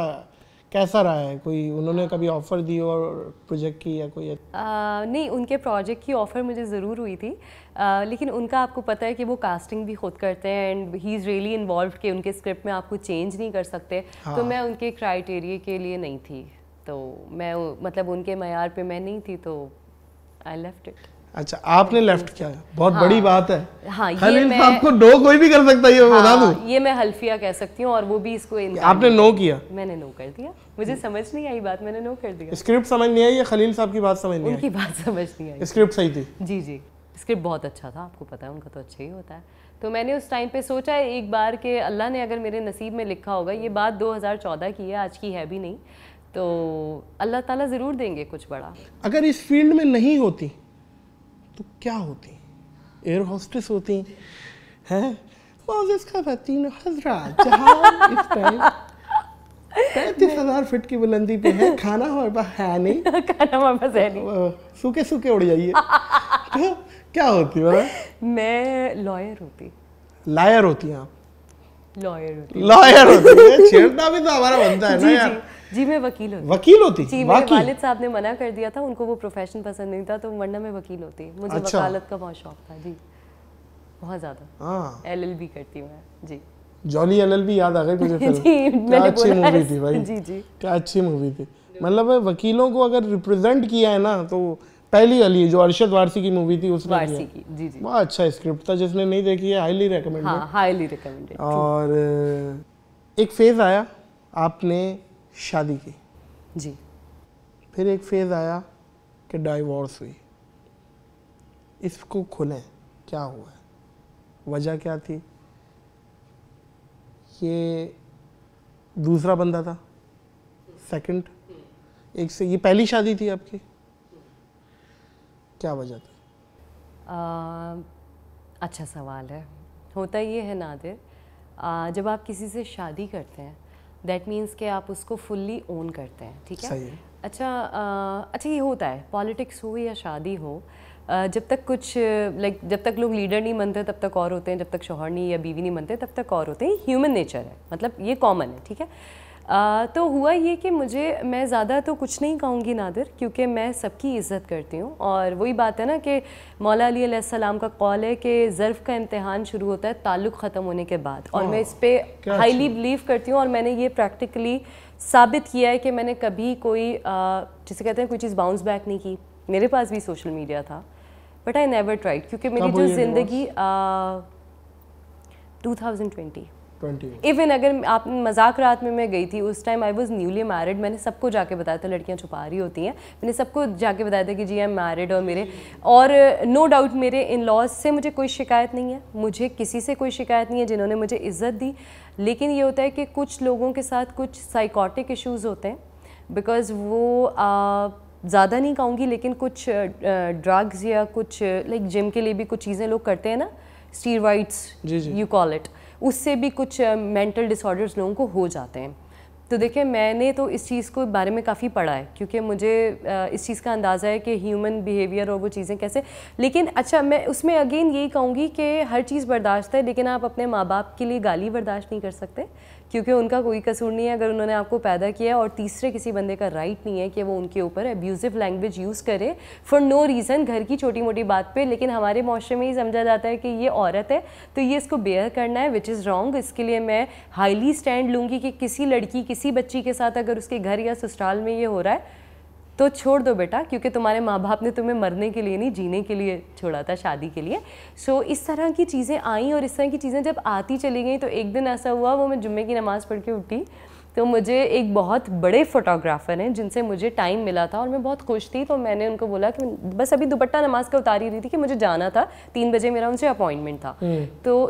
कैसा रहा है कोई उन्होंने कभी ऑफ़र दी और प्रोजेक्ट की या कोई आ, नहीं उनके प्रोजेक्ट की ऑफ़र मुझे ज़रूर हुई थी आ, लेकिन उनका आपको पता है कि वो कास्टिंग भी खुद करते हैं and he is really involve कि उनके स्क्रिप्ट में आपको चेंज नहीं कर सकते तो हाँ। तो मैं उनके क्राइटेरिया के लिए नहीं थी तो मैं मतलब उनके मैार पे मैं नहीं थी तो आई लेफ्ट इट अच्छा आपने लेफ्ट किया बहुत हाँ, बड़ी बात है हाँ, ये मैं, आपको नो कोई भी कर सकता है हाँ, ये मैं हल्फिया कह सकती हूँ और वो भी इसको आपने नो किया मैंने नो कर दिया मुझे समझ नहीं आई बात मैंने नो कर दिया स्क्रिप्ट समझ नहीं आई या खलील साहब की बात समझ नहीं उनकी बात समझ नहीं आई स्क्रिप्ट सही थी जी जी स्क्रिप्ट बहुत अच्छा था आपको पता है उनका तो अच्छा ही होता है तो मैंने उस टाइम पे सोचा है एक बार कि अल्लाह ने अगर मेरे नसीब में लिखा होगा ये बात 2014 की है आज की है भी नहीं तो अल्लाह ताला ज़रूर देंगे कुछ बड़ा अगर इस फील्ड में नहीं होती तो क्या होती एयर हॉस्टेस होती हैं पैंतीस हजार फिट की बुलंदी पे है खाना हमारे पास है नहीं खाना हमारे पास है नहीं सूखे सूखे उड़ जाइए तो क्या होती है मैं लॉयर होती लायर होती हैं आप लॉयर होती लॉयर होती है छेड़ना भी तो हमारा बनता है ना यार जी मैं वकील होती वकील होती जी मेरे वालिद साहब ने मना कर दिया था उनको वो प्रोफेशन पसंद नहीं था तो वरना मैं वकील होती मुझे अच्छा। वकालत का बहुत शौक था जी बहुत ज़्यादा एल एल बी करती हूँ मैं जी जॉली एल एल बी याद आ गई मुझे फिल्म जी मैंने अच्छी मूवी थी भाई जी जी क्या अच्छी मूवी थी मतलब वकीलों को अगर रिप्रेजेंट किया है ना तो पहली अली जो अर्शद वारसी की मूवी थी उसने वारसी की जी जी बहुत अच्छा स्क्रिप्ट था जिसने नहीं देखी है हाईली रिकमेंडेड हाईली रिकमेंडेड और एक फेज आया आपने शादी की जी फिर एक फेज़ आया कि डाइवोर्स हुई इसको खुलें क्या हुआ है वजह क्या थी ये दूसरा बंदा था सेकंड एक से ये पहली शादी थी आपकी क्या वजह थी आ, अच्छा सवाल है होता ये है नादिर आ, जब आप किसी से शादी करते हैं दैट मीन्स कि आप उसको फुल्ली ओन करते हैं ठीक है, सही है। अच्छा आ, अच्छा ये होता है पॉलिटिक्स हो या शादी हो आ, जब तक कुछ लाइक जब तक लोग लीडर नहीं बनते तब तक और होते हैं जब तक शोहर नहीं या बीवी नहीं बनते तब तक और होते हैं ह्यूमन नेचर है मतलब ये कॉमन है ठीक है आ, तो हुआ ये कि मुझे मैं ज़्यादा तो कुछ नहीं कहूँगी नादिर क्योंकि मैं सबकी इज़्ज़त करती हूँ और वही बात है ना कि मौला अली सलाम का कौल है कि ज़र्फ़ का इम्तहान शुरू होता है ताल्लुक़ ख़त्म होने के बाद और मैं इस पर हाईली बिलीव करती हूँ और मैंने ये प्रैक्टिकली साबित किया है कि मैंने कभी कोई जिसे कहते हैं कोई चीज़ बाउंस बैक नहीं की मेरे पास भी सोशल मीडिया था बट आई नेवर ट्राइड क्योंकि मेरी जो ज़िंदगी टू थाउजेंड ट्वेंटी इवन अगर आप मजाक रात में मैं गई थी उस time I was newly married मैंने सबको जाके बताया था लड़कियाँ छुपा रही होती हैं मैंने सबको जाके बताया था कि जी आई एम मैरिड और मेरे और नो डाउट मेरे इन लॉज से मुझे कोई शिकायत नहीं है मुझे किसी से कोई शिकायत नहीं है जिन्होंने मुझे इज्जत दी लेकिन ये होता है कि कुछ लोगों के साथ कुछ साइकॉटिक इशूज़ होते हैं बिकॉज़ वो ज़्यादा नहीं कहूँगी लेकिन कुछ ड्रग्स या कुछ लाइक जिम के लिए भी कुछ चीज़ें लोग करते हैं ना स्टीरवाइड्स यू कॉल इट उससे भी कुछ मेंटल डिसऑर्डर्स लोगों को हो जाते हैं तो देखिए मैंने तो इस चीज़ को बारे में काफ़ी पढ़ा है क्योंकि मुझे इस चीज़ का अंदाज़ा है कि ह्यूमन बिहेवियर और वो चीज़ें कैसे लेकिन अच्छा मैं उसमें अगेन यही कहूँगी कि हर चीज़ बर्दाश्त है लेकिन आप अपने माँ बाप के लिए गाली बर्दाश्त नहीं कर सकते क्योंकि उनका कोई कसूर नहीं है अगर उन्होंने आपको पैदा किया और तीसरे किसी बंदे का राइट नहीं है कि वो उनके ऊपर एब्यूज़िव लैंग्वेज यूज़ करे फॉर नो रीज़न घर की छोटी मोटी बात पे लेकिन हमारे माशरे में ही समझा जाता है कि ये औरत है तो ये इसको बेयर करना है विच इज़ रॉन्ग इसके लिए मैं हाईली स्टैंड लूँगी कि, कि किसी लड़की किसी बच्ची के साथ अगर उसके घर या ससुराल में ये हो रहा है तो छोड़ दो बेटा क्योंकि तुम्हारे माँ बाप ने तुम्हें मरने के लिए नहीं जीने के लिए छोड़ा था शादी के लिए सो so, इस तरह की चीज़ें आई और इस तरह की चीज़ें जब आती चली गई तो एक दिन ऐसा हुआ वो मैं जुम्मे की नमाज़ पढ़ के उठी तो मुझे एक बहुत बड़े फोटोग्राफ़र हैं जिनसे मुझे टाइम मिला था और मैं बहुत खुश थी तो मैंने उनको बोला कि बस अभी दुपट्टा नमाज का उतारी रही थी कि मुझे जाना था तीन बजे मेरा उनसे अपॉइंटमेंट था हम्म। तो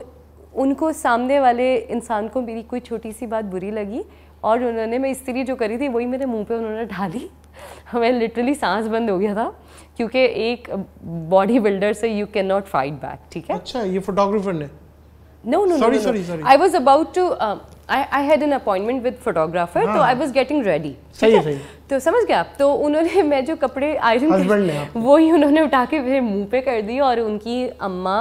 उनको सामने वाले इंसान को मेरी कोई छोटी सी बात बुरी लगी और उन्होंने मैं स्त्री जो करी थी वही मेरे मुंह पे उन्होंने ढाली हमें लिटरली सांस बंद हो गया था क्योंकि एक बॉडी बिल्डर से you can not fight back ठीक है अच्छा ये फोटोग्राफर ने no no sorry sorry sorry I was about to I had an appointment with photographer तो आई वाज गेटिंग रेडी सही है सही तो समझ गया आप तो उन्होंने मैं जो कपड़े आयरन कर वो ही उन्होंने उठा के मेरे मुंह पे कर दी और उनकी अम्मा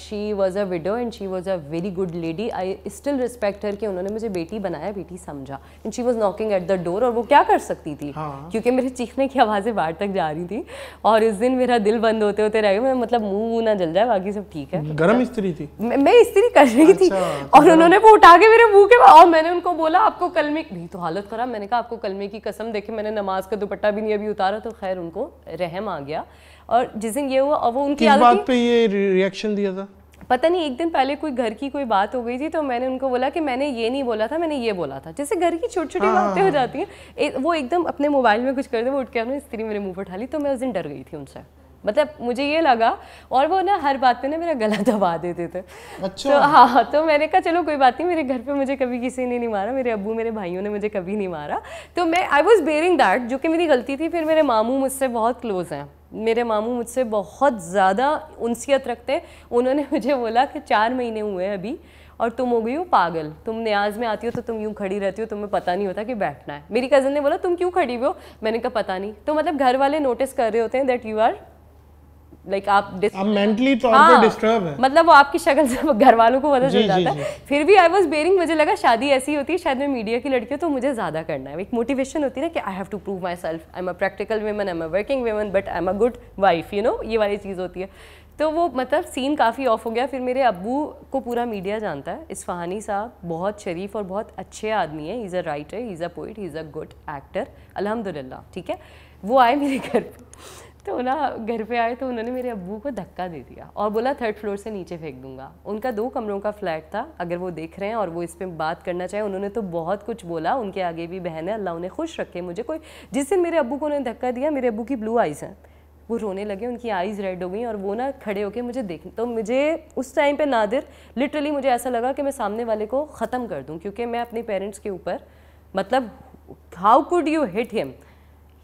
she was a widow and she was a very good lady I still respect her कि उन्होंने मुझे बेटी बनाया बेटी समझा and she was knocking at the door और वो क्या कर सकती थी हाँ। क्योंकि मेरे चीखने की आवाज़ें बाहर तक जा रही थी और उस दिन मेरा दिल बंद होते होते रह गए मतलब मुँह वूह ना जल जाए बाकी सब ठीक है गर्म स्त्री थी मैं स्त्री कर रही थी अच्छा, और तो- उन्होंने वो उठा के मेरे मुँह के और मैंने उनको बोला आपको कल में तो हालत खराब मैंने कहा आपको कल में खुदाई की कसम देखे मैंने नमाज का दुपट्टा भी नहीं अभी उतारा तो खैर उनको रहम आ गया और जिस दिन ये हुआ और वो उनकी किस बात पे ये रिएक्शन दिया था पता नहीं एक दिन पहले कोई घर की कोई बात हो गई थी तो मैंने उनको बोला कि मैंने ये नहीं बोला था मैंने ये बोला था जैसे घर की छोटी छोटी हाँ। बातें हो जाती हैं वो एकदम अपने मोबाइल में कुछ कर दे वो उठ के अपने स्त्री मेरे मुंह पर उठा ली तो मैं उस दिन डर गई थी उनसे मतलब मुझे ये लगा और वो ना हर बात पे ना मेरा गला दबा देते थे अच्छा तो हाँ, हाँ तो मैंने कहा चलो कोई बात नहीं मेरे घर पे मुझे कभी किसी ने नहीं मारा मेरे अबू मेरे भाइयों ने मुझे कभी नहीं मारा तो मैं आई वॉज बेरिंग दैट जो कि मेरी गलती थी फिर मेरे मामू मुझसे बहुत क्लोज़ हैं मेरे मामू मुझसे बहुत ज़्यादा उनसीत रखते हैं उन्होंने मुझे बोला कि चार महीने हुए हैं अभी और तुम हो गई हो पागल तुम न्याज में आती हो तो तुम यूँ खड़ी रहती हो तुम्हें पता नहीं होता कि बैठना है मेरी कज़न ने बोला तुम क्यों खड़ी हो मैंने कहा पता नहीं तो मतलब घर वाले नोटिस कर रहे होते हैं दैट यू आर लाइक आप आप मेंटली तो हाँ, डिस्टर्ब है मतलब वो आपकी शक्ल से घर वालों को पता चल जाता है फिर भी आई वाज बेरिंग मुझे लगा शादी ऐसी होती है शायद मैं मीडिया की लड़की हूँ तो मुझे ज़्यादा करना है एक मोटिवेशन होती है ना कि I have to prove myself I am a practical woman I am a working woman but I am a good wife you know ये वाली चीज़ होती है तो वो मतलब सीन काफ़ी ऑफ हो गया फिर मेरे अबू को पूरा मीडिया जानता है इस्फहानी साहब बहुत शरीफ और बहुत अच्छे आदमी है is a writer is a poet is a good actor अलहमदिल्ला ठीक है वो आए मेरे घर पर तो ना घर पे आए तो उन्होंने मेरे अबू को धक्का दे दिया और बोला थर्ड फ्लोर से नीचे फेंक दूंगा उनका दो कमरों का फ्लैट था अगर वो देख रहे हैं और वो इस पर बात करना चाहें उन्होंने तो बहुत कुछ बोला उनके आगे भी बहन है अल्लाह उन्हें खुश रखे मुझे कोई जिस दिन मेरे अबू को उन्हें धक्का दिया मेरे अबू की ब्लू आइज़ हैं वो रोने लगे उनकी आईज़ रेड हो गई और वो ना खड़े होके मुझे देख तो मुझे उस टाइम पे नादिर लिटरली मुझे ऐसा लगा कि मैं सामने वाले को ख़त्म कर दूं क्योंकि मैं अपने पेरेंट्स के ऊपर मतलब how could you hit him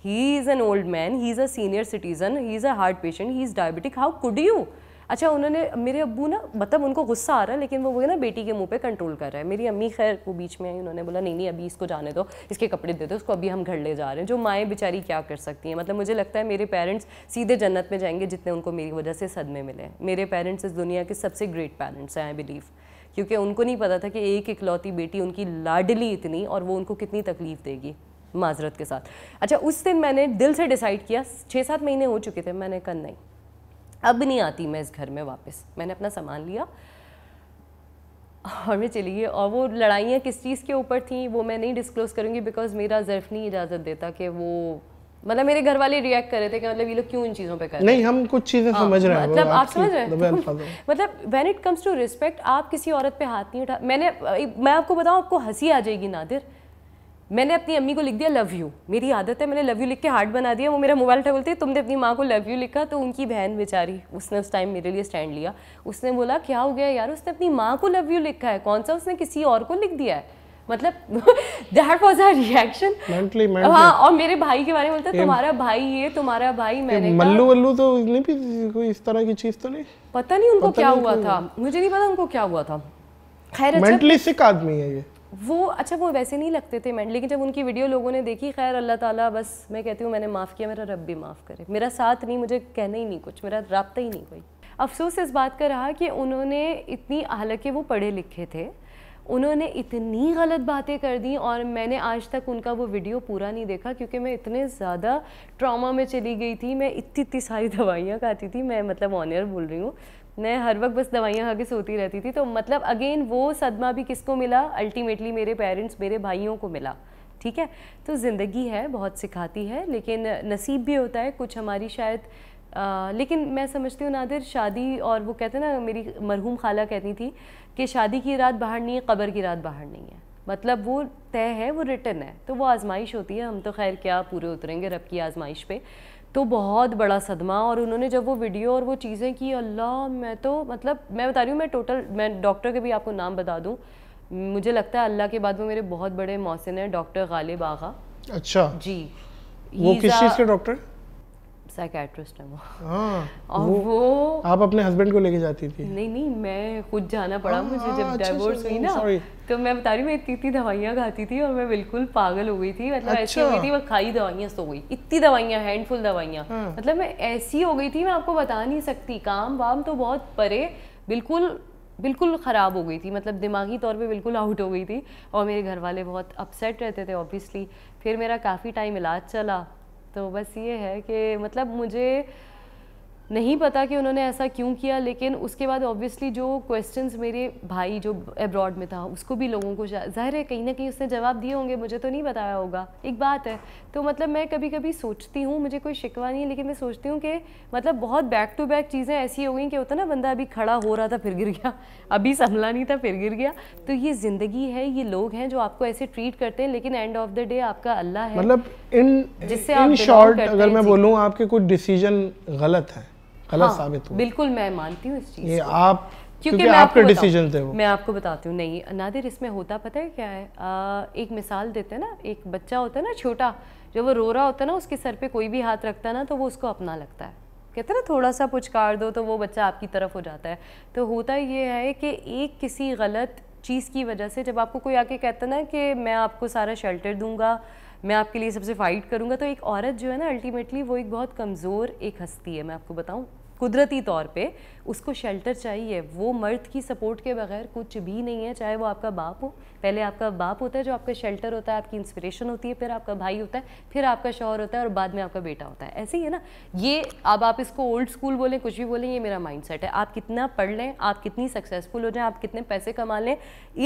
he is an old man he is a senior citizen he is a heart patient he is diabetic how could you अच्छा उन्होंने मेरे अबू ना मतलब उनको गुस्सा आ रहा है लेकिन वो वही ना बेटी के मुंह पे कंट्रोल कर रहा है मेरी अम्मी खैर वो बीच में आई उन्होंने बोला नहीं नहीं अभी इसको जाने दो इसके कपड़े दे दो उसको अभी हम घर ले जा रहे हैं जो माएँ बेचारी क्या कर सकती हैं मतलब मुझे लगता है मेरे पेरेंट्स सीधे जन्नत में जाएंगे जितने उनको मेरी वजह से सदमे मिले मेरे पेरेंट्स इस दुनिया के सबसे ग्रेट पेरेंट्स हैं आई बिलीव क्योंकि उनको नहीं पता था कि एक इकलौती बेटी उनकी लाडली इतनी और वो उनको कितनी तकलीफ़ देगी माजरत के साथ अच्छा उस दिन मैंने दिल से डिसाइड किया छः सात महीने हो चुके थे मैंने कहा नहीं अब नहीं आती मैं इस घर में वापस मैंने अपना सामान लिया और मैं चली गई और वो लड़ाइयाँ किस चीज़ के ऊपर थी वो मैं नहीं डिस्क्लोज करूँगी बिकॉज मेरा जर्फ नहीं इजाज़त देता कि वो मतलब मेरे घर वाले रिएक्ट कर रहे थे कि मतलब ये लोग क्यों इन चीज़ों पे कर रहे नहीं हम कुछ चीज़ें हाँ, समझ रहे हैं मतलब आप समझ रहे हैं मतलब when it comes to respect आप किसी औरत पे हाथ नहीं उठा मैंने मैं आपको बताऊँ आपको हंसी आ जाएगी नादिर मैंने अपनी अम्मी को लिख दिया लव यू मेरी आदत है मैंने लव यू लिख के हार्ट बना दिया वो मेरा मोबाइल था बोलती है तुमने अपनी माँ को लव यू लिखा तो उनकी बहन बेचारी उसने उस टाइम मेरे लिए स्टैंड लिया उसने बोला क्या हो गया यार उसने अपनी माँ को लव यू लिखा है कौन सा उसने किसी और को लिख दिया है मतलब that was a reaction mentally हां और मेरे भाई के बारे में बोलता तुम्हारा भाई ये तुम्हारा भाई मैंने कहा मल्लू वल्लू तो नहीं भी कोई इस तरह की चीज तो नहीं पता नहीं उनको क्या हुआ था मुझे नहीं पता उनको क्या हुआ था खैर मेंटली अच्छा सिक आदमी है ये वो अच्छा वो वैसे नहीं लगते थे मैं लेकिन जब उनकी वीडियो लोगों ने देखी खैर अल्लाह ताला बस मैं कहती हूँ मैंने माफ़ किया मेरा रब भी माफ़ करे मेरा साथ नहीं मुझे कहना ही नहीं कुछ मेरा रबता ही नहीं कोई अफसोस इस बात का रहा कि उन्होंने इतनी हालांकि वो पढ़े लिखे थे उन्होंने इतनी गलत बातें कर दी और मैंने आज तक उनका वो वीडियो पूरा नहीं देखा क्योंकि मैं इतने ज़्यादा ट्रॉमा में चली गई थी मैं इतनी इतनी सारी दवाइयाँ खाती थी मैं मतलब ऑनियर बोल रही हूँ मैं हर वक्त बस दवाइयाँ खा के सोती रहती थी तो मतलब अगेन वो सदमा भी किसको मिला अल्टीमेटली मेरे पेरेंट्स मेरे भाइयों को मिला ठीक है तो ज़िंदगी है बहुत सिखाती है लेकिन नसीब भी होता है कुछ हमारी शायद आ, लेकिन मैं समझती हूँ नादिर शादी और वो कहते हैं ना मेरी मरहूम खाला कहती थी कि शादी की रात बाहर नहीं है कबर की रात बाहर नहीं है मतलब वो तय है वो रिटर्न है तो वो आजमाइश होती है हम तो खैर क्या पूरे उतरेंगे रब की आजमाइश पे तो बहुत बड़ा सदमा और उन्होंने जब वो वीडियो और वो चीज़ें की अल्लाह मैं तो मतलब मैं बता रही हूँ मैं टोटल मैं डॉक्टर के भी आपको नाम बता दूँ मुझे लगता है अल्लाह के बाद वो मेरे बहुत बड़े मोहसिन हैं डॉक्टर गालिब आगा अच्छा जी वो किस चीज़ के डॉक्टर साइकेट्रिस्ट है वो हाँ, और वो, वो आप अपने हस्बैंड को लेके जाती थी नहीं नहीं मैं खुद जाना पड़ा हाँ, मुझे जब डाइवोर्स अच्छा, अच्छा, हुई ना तो मैं बता रही हूँ इतनी इतनी दवाइयाँ खाती थी और मैं बिल्कुल पागल हो गई थी मतलब अच्छा। ऐसी हो गई अच्छा। थी मैं खाई दवाइयाँ सो गई इतनी दवाइयाँ हैंडफुल दवाइयाँ हाँ। मतलब मैं ऐसी हो गई थी मैं आपको बता नहीं सकती काम वाम तो बहुत परे बिल्कुल बिल्कुल ख़राब हो गई थी मतलब दिमागी तौर पे बिल्कुल आउट हो गई थी और मेरे घर वाले बहुत अपसेट रहते थे ऑब्वियसली फिर मेरा काफ़ी टाइम इलाज चला तो बस ये है कि मतलब मुझे नहीं पता कि उन्होंने ऐसा क्यों किया लेकिन उसके बाद ऑब्वियसली जो क्वेश्चंस मेरे भाई जो अब्रॉड में था उसको भी लोगों को जाहिर है कहीं ना कहीं उसने जवाब दिए होंगे मुझे तो नहीं बताया होगा एक बात है तो मतलब मैं कभी कभी सोचती हूँ मुझे कोई शिकवा नहीं है लेकिन मैं सोचती हूँ कि मतलब बहुत बैक टू बैक चीज़ें ऐसी हो गई कि होता ना बंदा अभी खड़ा हो रहा था फिर गिर गया अभी संभला नहीं था फिर गिर गया तो ये ज़िंदगी है ये लोग हैं जो आपको ऐसे ट्रीट करते हैं लेकिन एंड ऑफ द डे आपका अल्लाह है मतलब इन जिससे आप शॉर्ट अगर मैं बोलूँ आपके कुछ डिसीजन गलत हैं गलत हाँ, साबित हुआ बिल्कुल मैं मानती हूँ इस चीज़ ये आप क्योंकि मैं आपके डिसीजन थे वो मैं आपको बताती हूँ नहीं नादिर इसमें होता पता है क्या है आ, एक मिसाल देते हैं ना एक बच्चा होता है ना छोटा जब वो रो रहा होता है ना उसके सर पे कोई भी हाथ रखता है ना तो वो उसको अपना लगता है कहते हैं ना थोड़ा सा पुचकार दो तो वो बच्चा आपकी तरफ हो जाता है तो होता ये है कि एक किसी गलत चीज़ की वजह से जब आपको कोई आके कहता ना कि मैं आपको सारा शेल्टर दूंगा मैं आपके लिए सबसे फ़ाइट करूँगा तो एक औरत जो है ना अल्टीमेटली वो एक बहुत कमज़ोर एक हस्ती है मैं आपको बताऊँ कुदरती तौर पे उसको शेल्टर चाहिए वो मर्द की सपोर्ट के बगैर कुछ भी नहीं है चाहे वो आपका बाप हो पहले आपका बाप होता है जो आपका शेल्टर होता है आपकी इंस्पिरेशन होती है फिर आपका भाई होता है फिर आपका शौहर होता है और बाद में आपका बेटा होता है ऐसे ही है ना ये अब आप इसको ओल्ड स्कूल बोलें कुछ भी बोलें ये मेरा माइंड है आप कितना पढ़ लें आप कितनी सक्सेसफुल हो जाएँ आप कितने पैसे कमा लें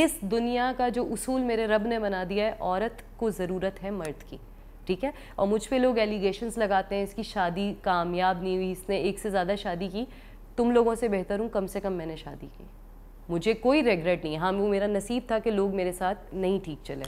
इस दुनिया का जो उसूल मेरे रब ने बना दिया है औरत को ज़रूरत है मर्द की ठीक है और मुझ पर लोग एलिगेशंस लगाते हैं इसकी शादी कामयाब नहीं हुई इसने एक से ज़्यादा शादी की तुम लोगों से बेहतर हूँ कम से कम मैंने शादी की मुझे कोई रिग्रेट नहीं हाँ वो मेरा नसीब था कि लोग मेरे साथ नहीं ठीक चले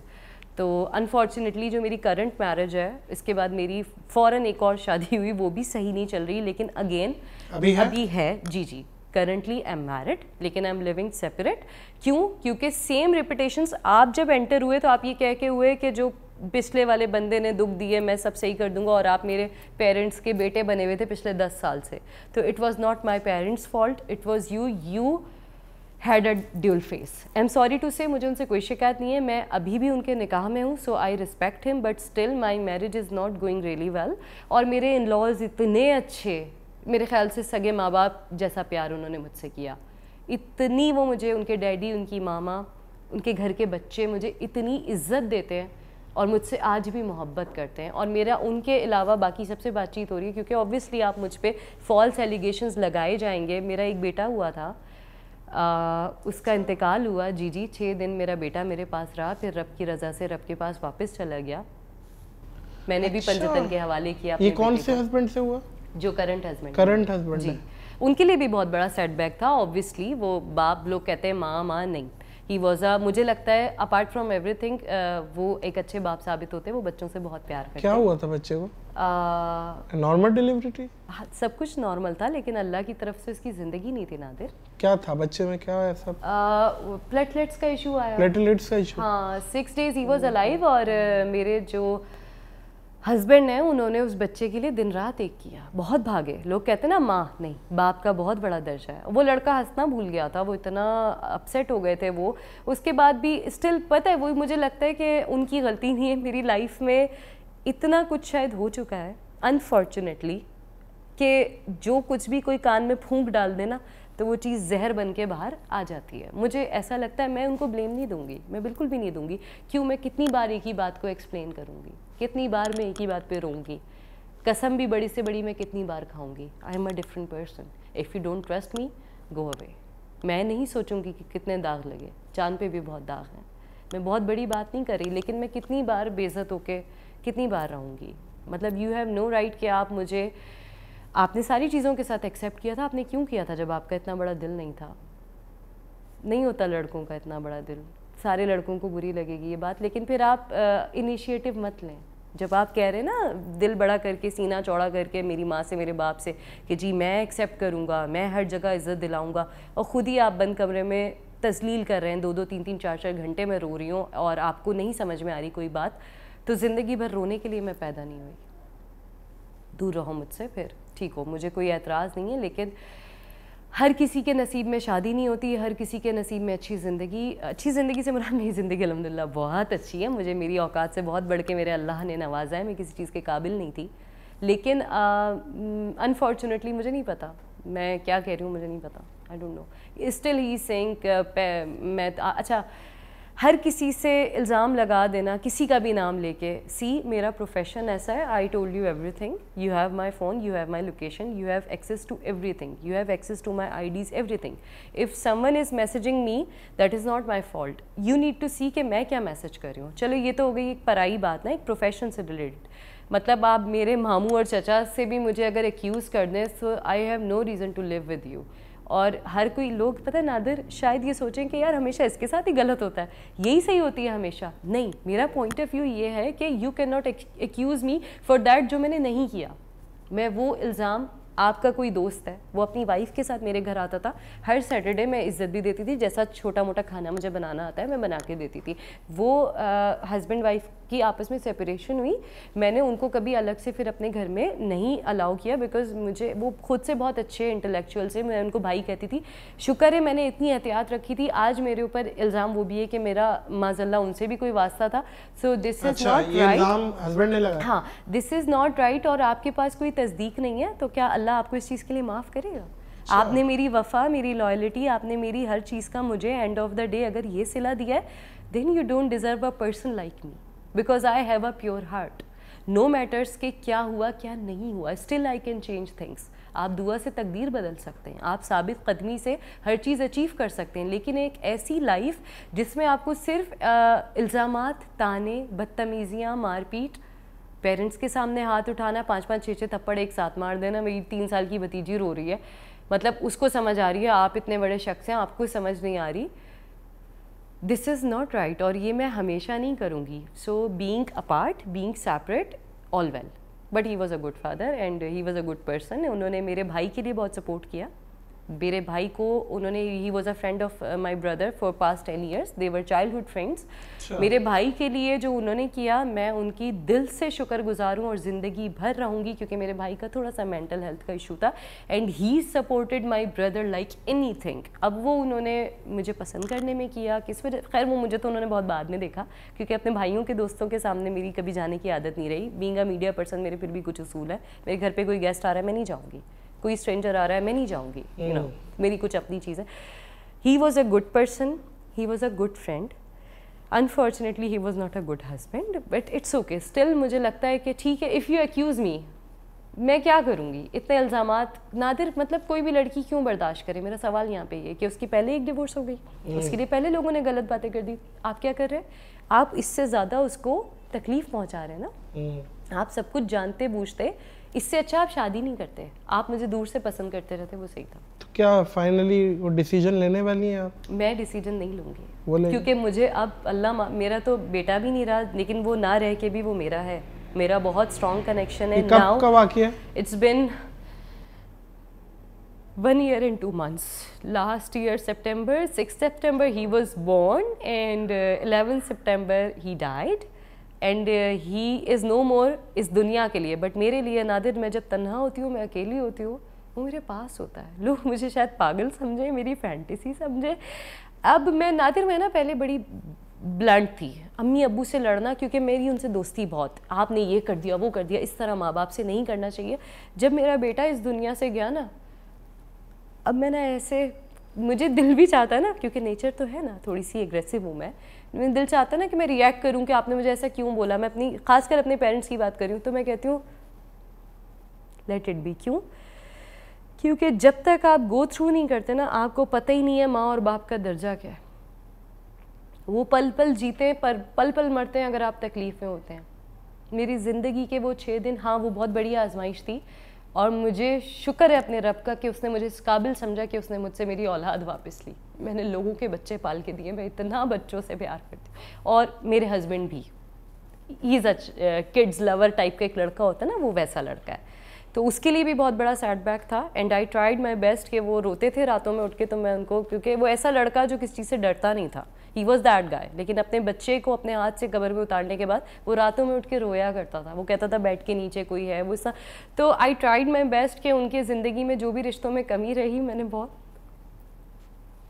तो अनफॉर्चुनेटली जो मेरी करंट मैरिज है इसके बाद मेरी फॉरन एक और शादी हुई वो भी सही नहीं चल रही लेकिन अगेन अभी है? अभी है जी जी करंटली आई एम मैरिड लेकिन आई एम लिविंग सेपरेट क्यों क्योंकि सेम रिपिटेशन आप जब एंटर हुए तो आप ये कह के हुए कि जो पिछले वाले बंदे ने दुख दिए मैं सब सही कर दूंगा और आप मेरे पेरेंट्स के बेटे बने हुए थे पिछले दस साल से तो it was not my parents fault it was you you had a dual face I am sorry to say मुझे उनसे कोई शिकायत नहीं है मैं अभी भी उनके निकाह में हूँ so I respect him but still my marriage is not going really well और मेरे इन लॉज इतने अच्छे मेरे ख्याल से सगे माँ बाप जैसा प्यार उन्होंने मुझसे किया इतनी वो मुझे उनके डैडी उनकी मामा उनके घर के बच्चे मुझे इतनी इज्जत देते हैं और मुझसे आज भी मोहब्बत करते हैं और मेरा उनके अलावा बाकी सबसे बातचीत हो रही है क्योंकि ऑब्वियसली आप मुझ पर फॉल्स एलिगेशन लगाए जाएंगे मेरा एक बेटा हुआ था आ, उसका इंतकाल हुआ जी जी छः दिन मेरा बेटा मेरे पास रहा फिर रब की रज़ा से रब के पास वापस चला गया मैंने अच्छा। भी पंचतन के हवाले किया ये कौन से हस्बैंड से हुआ जो करंट हस्बैंड करंट हस्बैंड जी उनके लिए भी बहुत बड़ा सेटबैक था ऑब्वियसली वो बाप लोग कहते हैं माँ माँ नहीं ही वॉज अ मुझे लगता है अपार्ट फ्रॉम एवरीथिंग वो एक अच्छे बाप साबित होते हैं वो बच्चों से बहुत प्यार करते क्या हुआ था बच्चे को नॉर्मल डिलीवरी थी हाँ, सब कुछ नॉर्मल था लेकिन अल्लाह की तरफ से इसकी ज़िंदगी नहीं थी नादिर क्या था बच्चे में क्या है सब प्लेटलेट्स का इशू आया प्लेटलेट्स का इशू हाँ six days he was alive और uh, मेरे जो uh, हस्बैंड है उन्होंने उस बच्चे के लिए दिन रात एक किया बहुत भागे लोग कहते ना माँ नहीं बाप का बहुत बड़ा दर्जा है वो लड़का हंसना भूल गया था वो इतना अपसेट हो गए थे वो उसके बाद भी स्टिल पता है वो मुझे लगता है कि उनकी गलती नहीं है मेरी लाइफ में इतना कुछ शायद हो चुका है अनफॉर्चुनेटली कि जो कुछ भी कोई कान में फूंक डाल देना तो वो चीज़ जहर बन के बाहर आ जाती है मुझे ऐसा लगता है मैं उनको ब्लेम नहीं दूंगी मैं बिल्कुल भी नहीं दूंगी क्यों मैं कितनी बार एक ही बात को एक्सप्लेन करूँगी कितनी बार मैं एक ही बात पे रोऊंगी कसम भी बड़ी से बड़ी मैं कितनी बार खाऊंगी I am a different person if you don't trust me go away मैं नहीं सोचूंगी कि कितने दाग लगे चांद पे भी बहुत दाग हैं मैं बहुत बड़ी बात नहीं कर रही लेकिन मैं कितनी बार बेज़त होके कितनी बार रहूँगी मतलब यू हैव नो राइट कि आप मुझे आपने सारी चीज़ों के साथ एक्सेप्ट किया था आपने क्यों किया था जब आपका इतना बड़ा दिल नहीं था नहीं होता लड़कों का इतना बड़ा दिल सारे लड़कों को बुरी लगेगी ये बात लेकिन फिर आप इनिशिएटिव मत लें जब आप कह रहे हैं ना दिल बड़ा करके सीना चौड़ा करके मेरी माँ से मेरे बाप से कि जी मैं एक्सेप्ट करूँगा मैं हर जगह इज़्ज़त दिलाऊँगा और ख़ुद ही आप बंद कमरे में तस्लील कर रहे हैं दो दो तीन तीन चार चार घंटे में रो रही हूँ और आपको नहीं समझ में आ रही कोई बात तो ज़िंदगी भर रोने के लिए मैं पैदा नहीं हुई दूर रहो मुझसे फिर ठीक हो मुझे कोई एतराज़ नहीं है लेकिन हर किसी के नसीब में शादी नहीं होती हर किसी के नसीब में अच्छी ज़िंदगी अच्छी ज़िंदगी से मुराद मेरी ज़िंदगी अलहमदिल्ला बहुत अच्छी है मुझे मेरी औकात से बहुत बढ़ के मेरे अल्लाह ने नवाजा है मैं किसी चीज़ के काबिल नहीं थी लेकिन अनफॉर्चुनेटली मुझे नहीं पता मैं क्या कह रही हूँ मुझे नहीं पता I don't know still he think मैं अच्छा हर किसी से इल्ज़ाम लगा देना किसी का भी नाम लेके सी मेरा प्रोफेशन ऐसा है I told you everything you have my phone you have my location you have access to everything you have access to my IDs everything if someone is messaging me that is not my fault you need to see कि मैं क्या message कर रही हूँ चलो ये तो हो गई एक पराई बात ना एक प्रोफेशन से रिलेटेड मतलब आप मेरे मामू और चचा से भी मुझे अगर एक्यूज़ कर दें so I have no reason to live with you और हर कोई लोग पता है नादर शायद ये सोचें कि यार हमेशा इसके साथ ही गलत होता है यही सही होती है हमेशा नहीं मेरा पॉइंट ऑफ व्यू ये है कि you can not accuse me for that जो मैंने नहीं किया मैं वो इल्ज़ाम आपका कोई दोस्त है वो अपनी वाइफ के साथ मेरे घर आता था हर सैटरडे मैं इज्जत भी देती थी जैसा छोटा मोटा खाना मुझे बनाना आता है मैं बना के देती थी वो हस्बैंड वाइफ की आपस में सेपरेशन हुई मैंने उनको कभी अलग से फिर अपने घर में नहीं अलाउ किया बिकॉज मुझे वो खुद से बहुत अच्छे इंटेलेक्चुअल से मैं उनको भाई कहती थी शुक्र है मैंने इतनी एहतियात रखी थी आज मेरे ऊपर इल्ज़ाम वो भी है कि मेरा माजल्ला उनसे भी कोई वास्ता था so this is not right हाँ दिस इज़ नॉट राइट और आपके पास कोई तस्दीक नहीं है तो क्या अल्लाह अल्लाह आपको इस चीज़ के लिए माफ़ करेगा आपने मेरी वफा मेरी लॉयलिटी आपने मेरी हर चीज़ का मुझे एंड ऑफ द डे अगर ये सिला दिया है then you don't deserve a person like me because I have a pure heart no matters के क्या हुआ क्या नहीं हुआ still I can change things आप दुआ से तकदीर बदल सकते हैं आप साबित कदमी से हर चीज़ अचीव कर सकते हैं लेकिन एक ऐसी लाइफ जिसमें आपको सिर्फ इल्ज़ाम ताने बदतमीज़ियाँ मारपीट पेरेंट्स के सामने हाथ उठाना पाँच पाँच छः छः थप्पड़ एक साथ मार देना मेरी तीन साल की भतीजी रो रही है मतलब उसको समझ आ रही है आप इतने बड़े शख्स हैं आपको समझ नहीं आ रही दिस इज़ नॉट राइट और ये मैं हमेशा नहीं करूँगी so being apart being separate all well but he was a good father and he was a good person उन्होंने मेरे भाई के लिए बहुत सपोर्ट किया मेरे भाई को उन्होंने he was a friend of my brother for past ten years देवर चाइल्ड हुड फ्रेंड्स मेरे भाई के लिए जो उन्होंने किया मैं उनकी दिल से शुक्र गुजार हूँ और ज़िंदगी भर रहूँगी क्योंकि मेरे भाई का थोड़ा सा मेंटल हेल्थ का इशू था and he supported my brother like anything अब वो उन्होंने मुझे पसंद करने में किया किस वजह खैर वो मुझे तो उन्होंने बहुत बाद में देखा क्योंकि अपने भाइयों के दोस्तों के सामने मेरी कभी जाने की आदत नहीं रही बींग अ मीडिया पर्सन मेरे फिर भी कुछ असूल है मेरे घर पर कोई गेस्ट आ रहा है मैं नहीं जाऊँगी कोई स्ट्रेंजर आ रहा है मैं नहीं जाऊँगी यू नो मेरी कुछ अपनी चीज़ है he was a good person he was a good friend unfortunately he was not a good husband but it's okay still मुझे लगता है कि ठीक है इफ़ यू एक्यूज़ मी मैं क्या करूँगी इतने इल्ज़ाम नादिर मतलब कोई भी लड़की क्यों बर्दाश्त करे मेरा सवाल यहाँ पे ये कि उसकी पहले एक डिवोर्स हो गई hmm. उसके लिए पहले लोगों ने गलत बातें कर दी आप क्या कर रहे हैं आप इससे ज़्यादा उसको तकलीफ़ पहुँचा रहे हैं ना hmm. आप सब कुछ जानते बूझते इससे अच्छा आप शादी नहीं करते आप मुझे दूर से पसंद करते रहते वो सही था तो क्या फाइनली वो डिसीजन लेने वाली हैं आप मैं डिसीजन नहीं लूँगी क्योंकि मुझे अब अल्लाह मेरा तो बेटा भी नहीं रहा लेकिन वो ना रह के भी वो मेरा है मेरा बहुत स्ट्रॉन्ग कनेक्शन है कब का वाक्य it's been one year and two months last year September six September he was born and eleven September he died and he is no more इस दुनिया के लिए बट मेरे लिए नादिर मैं जब तन्हा होती हूँ मैं अकेली होती हूँ वो मेरे पास होता है लोग मुझे शायद पागल समझे मेरी फैंटेसी समझे अब मैं नादिर मैं ना पहले बड़ी ब्लंट थी अम्मी अबू से लड़ना क्योंकि मेरी उनसे दोस्ती बहुत आपने ये कर दिया वो कर दिया इस तरह माँ बाप से नहीं करना चाहिए जब मेरा बेटा इस दुनिया से गया ना अब मैं ना ऐसे मुझे दिल भी चाहता है ना क्योंकि नेचर तो है ना थोड़ी सी एग्रेसिव हूँ मैं मेरा दिल चाहता ना कि मैं रिएक्ट करूँ कि आपने मुझे ऐसा क्यों बोला मैं अपनी खासकर अपने पेरेंट्स की बात कर रही तो मैं कहती हूँ लेट इट बी क्यों क्योंकि जब तक आप गो थ्रू नहीं करते ना आपको पता ही नहीं है माँ और बाप का दर्जा क्या है वो पल पल जीते पर पल पल मरते हैं अगर आप तकलीफ़ में होते हैं मेरी ज़िंदगी के वो छः दिन हाँ वो बहुत बढ़िया आजमाइश थी और मुझे शुक्र है अपने रब का कि उसने मुझे इस काबिल समझा कि उसने मुझसे मेरी औलाद वापस ली मैंने लोगों के बच्चे पाल के दिए मैं इतना बच्चों से प्यार करती हूँ और मेरे हस्बैंड भी is a kids lover type का एक लड़का होता है ना वो वैसा लड़का है तो उसके लिए भी बहुत बड़ा सेटबैक था and I tried my best कि वो रोते थे रातों में उठ के तो मैं उनको क्योंकि वो ऐसा लड़का जो किसी चीज़ से डरता नहीं था ही वॉज़ दैट गाय लेकिन अपने बच्चे को अपने हाथ से कबर में उतारने के बाद वो रातों में उठ के रोया करता था वो कहता था बेड के नीचे कोई है वो सा तो आई ट्राइड माई बेस्ट कि उनके ज़िंदगी में जो भी रिश्तों में कमी रही मैंने बहुत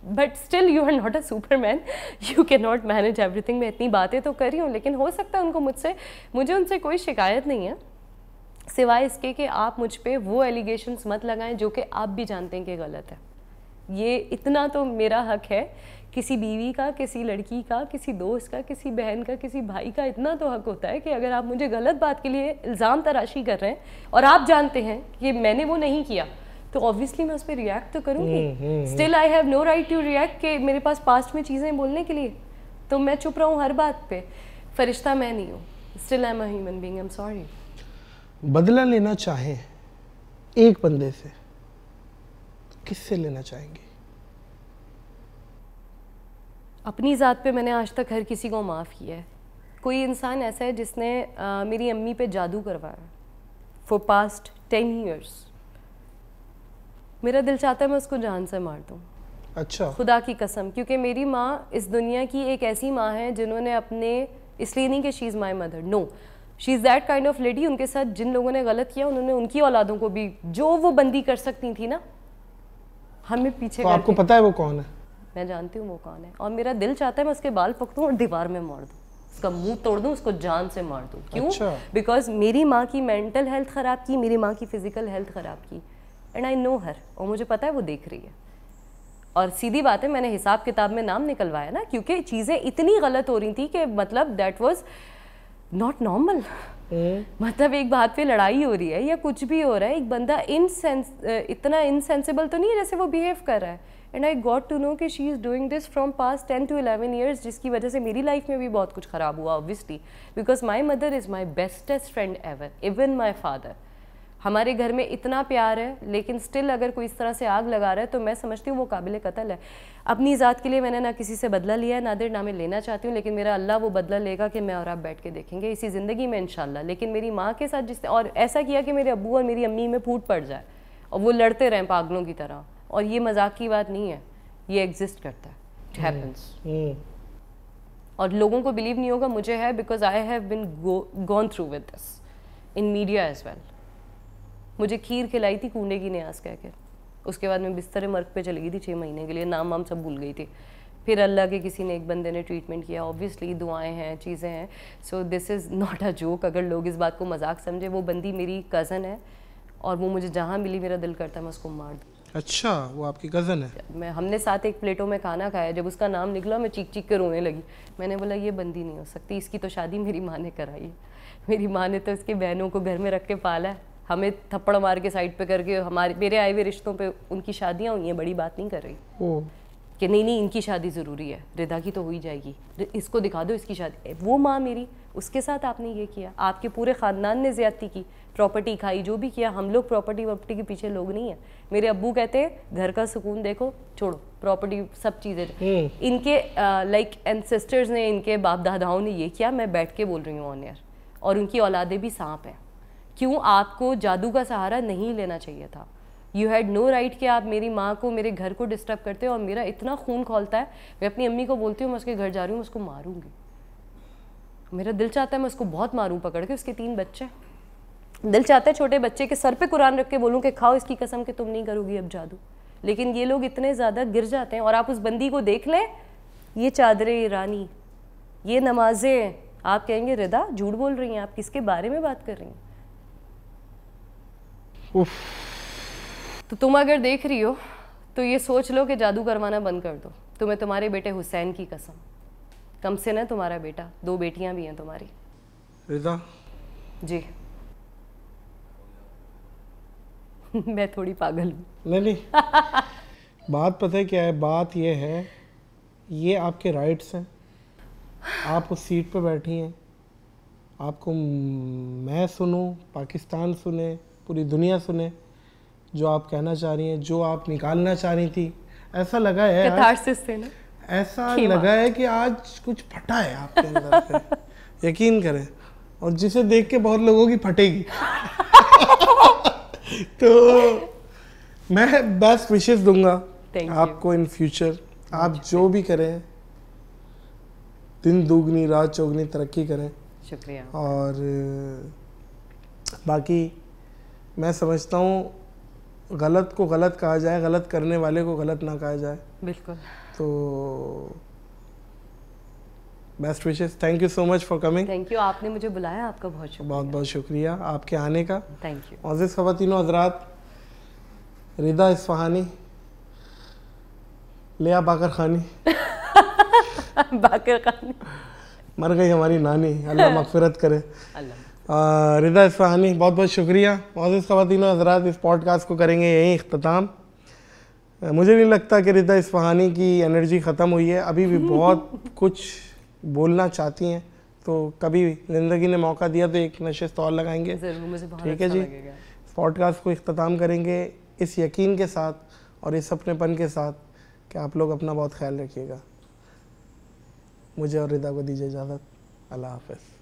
but still you are not a man you can not manage everything मैं इतनी बातें तो करी हूँ लेकिन हो सकता है उनको मुझसे मुझे उनसे कोई शिकायत नहीं है सिवाय इसके कि आप मुझ पर वो एलिगेशंस मत लगाएं जो कि आप भी जानते हैं कि गलत है ये इतना तो मेरा हक है किसी बीवी का किसी लड़की का किसी दोस्त का किसी बहन का किसी भाई का इतना तो हक होता है कि अगर आप मुझे गलत बात के लिए इल्ज़ाम तराशी कर रहे हैं और आप जानते हैं कि मैंने वो नहीं किया तो ऑब्वियसली मैं उस पर रिएक्ट तो करूँगी still I have no right to react कि मेरे पास पास्ट में चीज़ें बोलने के लिए तो मैं चुप रहा हूँ हर बात पे फरिश्ता मैं नहीं हूँ still I am human being I am sorry बदला लेना चाहें एक बंदे से किससे लेना चाहेंगे अपनी ज़ात पे मैंने आज तक हर किसी को माफ़ किया है कोई इंसान ऐसा है जिसने आ, मेरी अम्मी पे जादू करवाया फॉर पास्ट टेन ईयर्स मेरा दिल चाहता है मैं उसको जान से मार दूँ अच्छा खुदा की कसम क्योंकि मेरी माँ इस दुनिया की एक ऐसी माँ है जिन्होंने अपने इसलिए नहीं कि she is my mother no she is that kind of lady उनके साथ जिन लोगों ने गलत किया उन्होंने उनकी औलादों को भी जो वो बंदी कर सकती थी ना हमें पीछे तो आपको पता है वो कौन है मैं जानती हूँ वो कौन है और मेरा दिल चाहता है मैं उसके बाल पकड़ूँ और दीवार में मार दूँ उसका मुंह तोड़ दूँ उसको जान से मार दूँ क्यों बिकॉज अच्छा। मेरी माँ की मेंटल हेल्थ ख़राब की मेरी माँ की फिजिकल हेल्थ ख़राब की एंड आई नो हर और मुझे पता है वो देख रही है और सीधी बात है मैंने हिसाब किताब में नाम निकलवाया ना क्योंकि चीज़ें इतनी गलत हो रही थी कि मतलब दैट वॉज नॉट नॉर्मल मतलब एक बात पे लड़ाई हो रही है या कुछ भी हो रहा है एक बंदा इनसेंस इतना इनसेंसिबल तो नहीं है जैसे वो बिहेव कर रहा है and I got to know कि she is doing this from past ten to eleven years जिसकी वजह से मेरी लाइफ में भी बहुत कुछ ख़राब हुआ obviously because my mother is my bestest friend ever even my father हमारे घर में इतना प्यार है लेकिन स्टिल अगर कोई इस तरह से आग लगा रहा है तो मैं समझती हूँ वो काबिल कतल है अपनी ज़ात के लिए मैंने ना किसी से बदला लिया है ना देर ना मैं लेना चाहती हूँ लेकिन मेरा अल्लाह वो बदला लेगा कि मैं और आप बैठ के देखेंगे इसी ज़िंदगी में इन लेकिन मेरी माँ के साथ जिसने और ऐसा किया कि मेरे अबू और मेरी अम्मी में फूट पड़ जाए और वो लड़ते रहें पागलों की तरह और ये मजाक की बात नहीं है ये एग्जिस्ट करता है हम्म, हम्म। और लोगों को बिलीव नहीं होगा मुझे है because I have been gone through with this in media as well मुझे खीर खिलाई थी कूने की न्यास के उसके बाद मैं बिस्तर मर्क पे चली गई थी छः महीने के लिए नाम वाम सब भूल गई थी फिर अल्लाह के किसी ने एक बंदे ने ट्रीटमेंट किया ऑब्वियसली दुआएं हैं चीज़ें हैं so this is not a joke अगर लोग इस बात को मजाक समझे वो बंदी मेरी कज़न है और वो मुझे जहाँ मिली मेरा दिल करता है मैं उसको मार दूँ अच्छा वो आपकी कज़न है मैं हमने साथ एक प्लेटों में खाना खाया जब उसका नाम निकला मैं चीख चीख के रोने लगी मैंने बोला ये बंदी नहीं हो सकती इसकी तो शादी मेरी माँ ने कराई मेरी माँ ने तो इसकी बहनों को घर में रख के पाला है हमें थप्पड़ मार के साइड पे करके हमारे मेरे आए हुए रिश्तों पे उनकी शादियाँ हुई हैं बड़ी बात नहीं कर रही कि नहीं नहीं इनकी शादी ज़रूरी है रिदा की तो हो ही जाएगी इसको दिखा दो इसकी शादी वो माँ मेरी उसके साथ आपने ये किया आपके पूरे ख़ानदान ने ज़्यादती की प्रॉपर्टी खाई जो भी किया हम लोग प्रॉपर्टी वॉपर्टी के पीछे लोग नहीं हैं मेरे अबू कहते हैं घर का सुकून देखो छोड़ो प्रॉपर्टी सब चीज़ें हम्म। इनके लाइक एनसेस्टर्स ने इनके बाप दादाओं ने ये किया मैं बैठ के बोल रही हूँ ऑन एयर और उनकी औलादें भी सांप हैं क्यों आपको जादू का सहारा नहीं लेना चाहिए था यू हैड नो राइट कि आप मेरी माँ को मेरे घर को डिस्टर्ब करते हो और मेरा इतना खून खोलता है मैं अपनी अम्मी को बोलती हूँ मैं उसके घर जा रही हूँ उसको मारूंगी मेरा दिल चाहता है मैं उसको बहुत मारूँ पकड़ के उसके तीन बच्चे दिल चाहता है छोटे बच्चे के सर पे कुरान रख के बोलूँ कि खाओ इसकी कसम कि तुम नहीं करोगी अब जादू लेकिन ये लोग इतने ज़्यादा गिर जाते हैं और आप उस बंदी को देख लें ये चादरें रानी ये नमाजें आप कहेंगे रिदा झूठ बोल रही हैं आप किसके बारे में बात कर रही हैं तो तुम अगर देख रही हो तो ये सोच लो कि जादू करवाना बंद कर दो तुम्हें तुम्हारे बेटे हुसैन की कसम कम से ना तुम्हारा बेटा दो बेटियां भी हैं तुम्हारी रिदा जी मैं थोड़ी पागल हूँ नहीं नहीं बात पता है क्या है बात यह है ये आपके राइट्स हैं आप उस सीट पर बैठी हैं आपको मैं सुनूं पाकिस्तान सुने पूरी दुनिया सुने जो आप कहना चाह रही हैं जो आप निकालना चाह रही थी ऐसा लगा है ऐसा लगा है कि आज कुछ फटा है आपके अंदर से यकीन करें और जिसे देख के बहुत लोगों की फटेगी तो मैं बेस्ट विशेष दूंगा आपको इन फ्यूचर आप जो भी करें दिन दुगनी रात चौगनी तरक्की करें शुक्रिया और बाकी मैं समझता हूँ गलत को गलत कहा जाए गलत करने वाले को गलत ना कहा जाए बिल्कुल तो best wishes thank you so much for coming thank you आपने मुझे बुलाया आपका बहुत शुक्रिया बहुत बहुत शुक्रिया आपके आने का थैंक यू अजीज़ ख़वान हजरात रिदा इसवानी लिया बाकर खानी बाकर खानी मर गई हमारी नानी अल्लाह मफफरत करे अल्लाह रिदा इसफहानी बहुत बहुत शुक्रिया मोज़ ख़वान हजरात इस पॉडकास्ट को करेंगे यहीं अख्ताम मुझे नहीं लगता कि रिदा इसफहानी की एनर्जी ख़त्म हुई है अभी भी बहुत कुछ बोलना चाहती हैं तो कभी ज़िंदगी ने मौका दिया तो एक नशस्त और लगाएंगे ठीक है अच्छा जी इस पॉडकास्ट को अख्ताम करेंगे इस यकीन के साथ और इस अपनेपन के साथ कि आप लोग अपना बहुत ख्याल रखिएगा मुझे और रिदा को दीजिए इजाज़त अल्लाह हाफ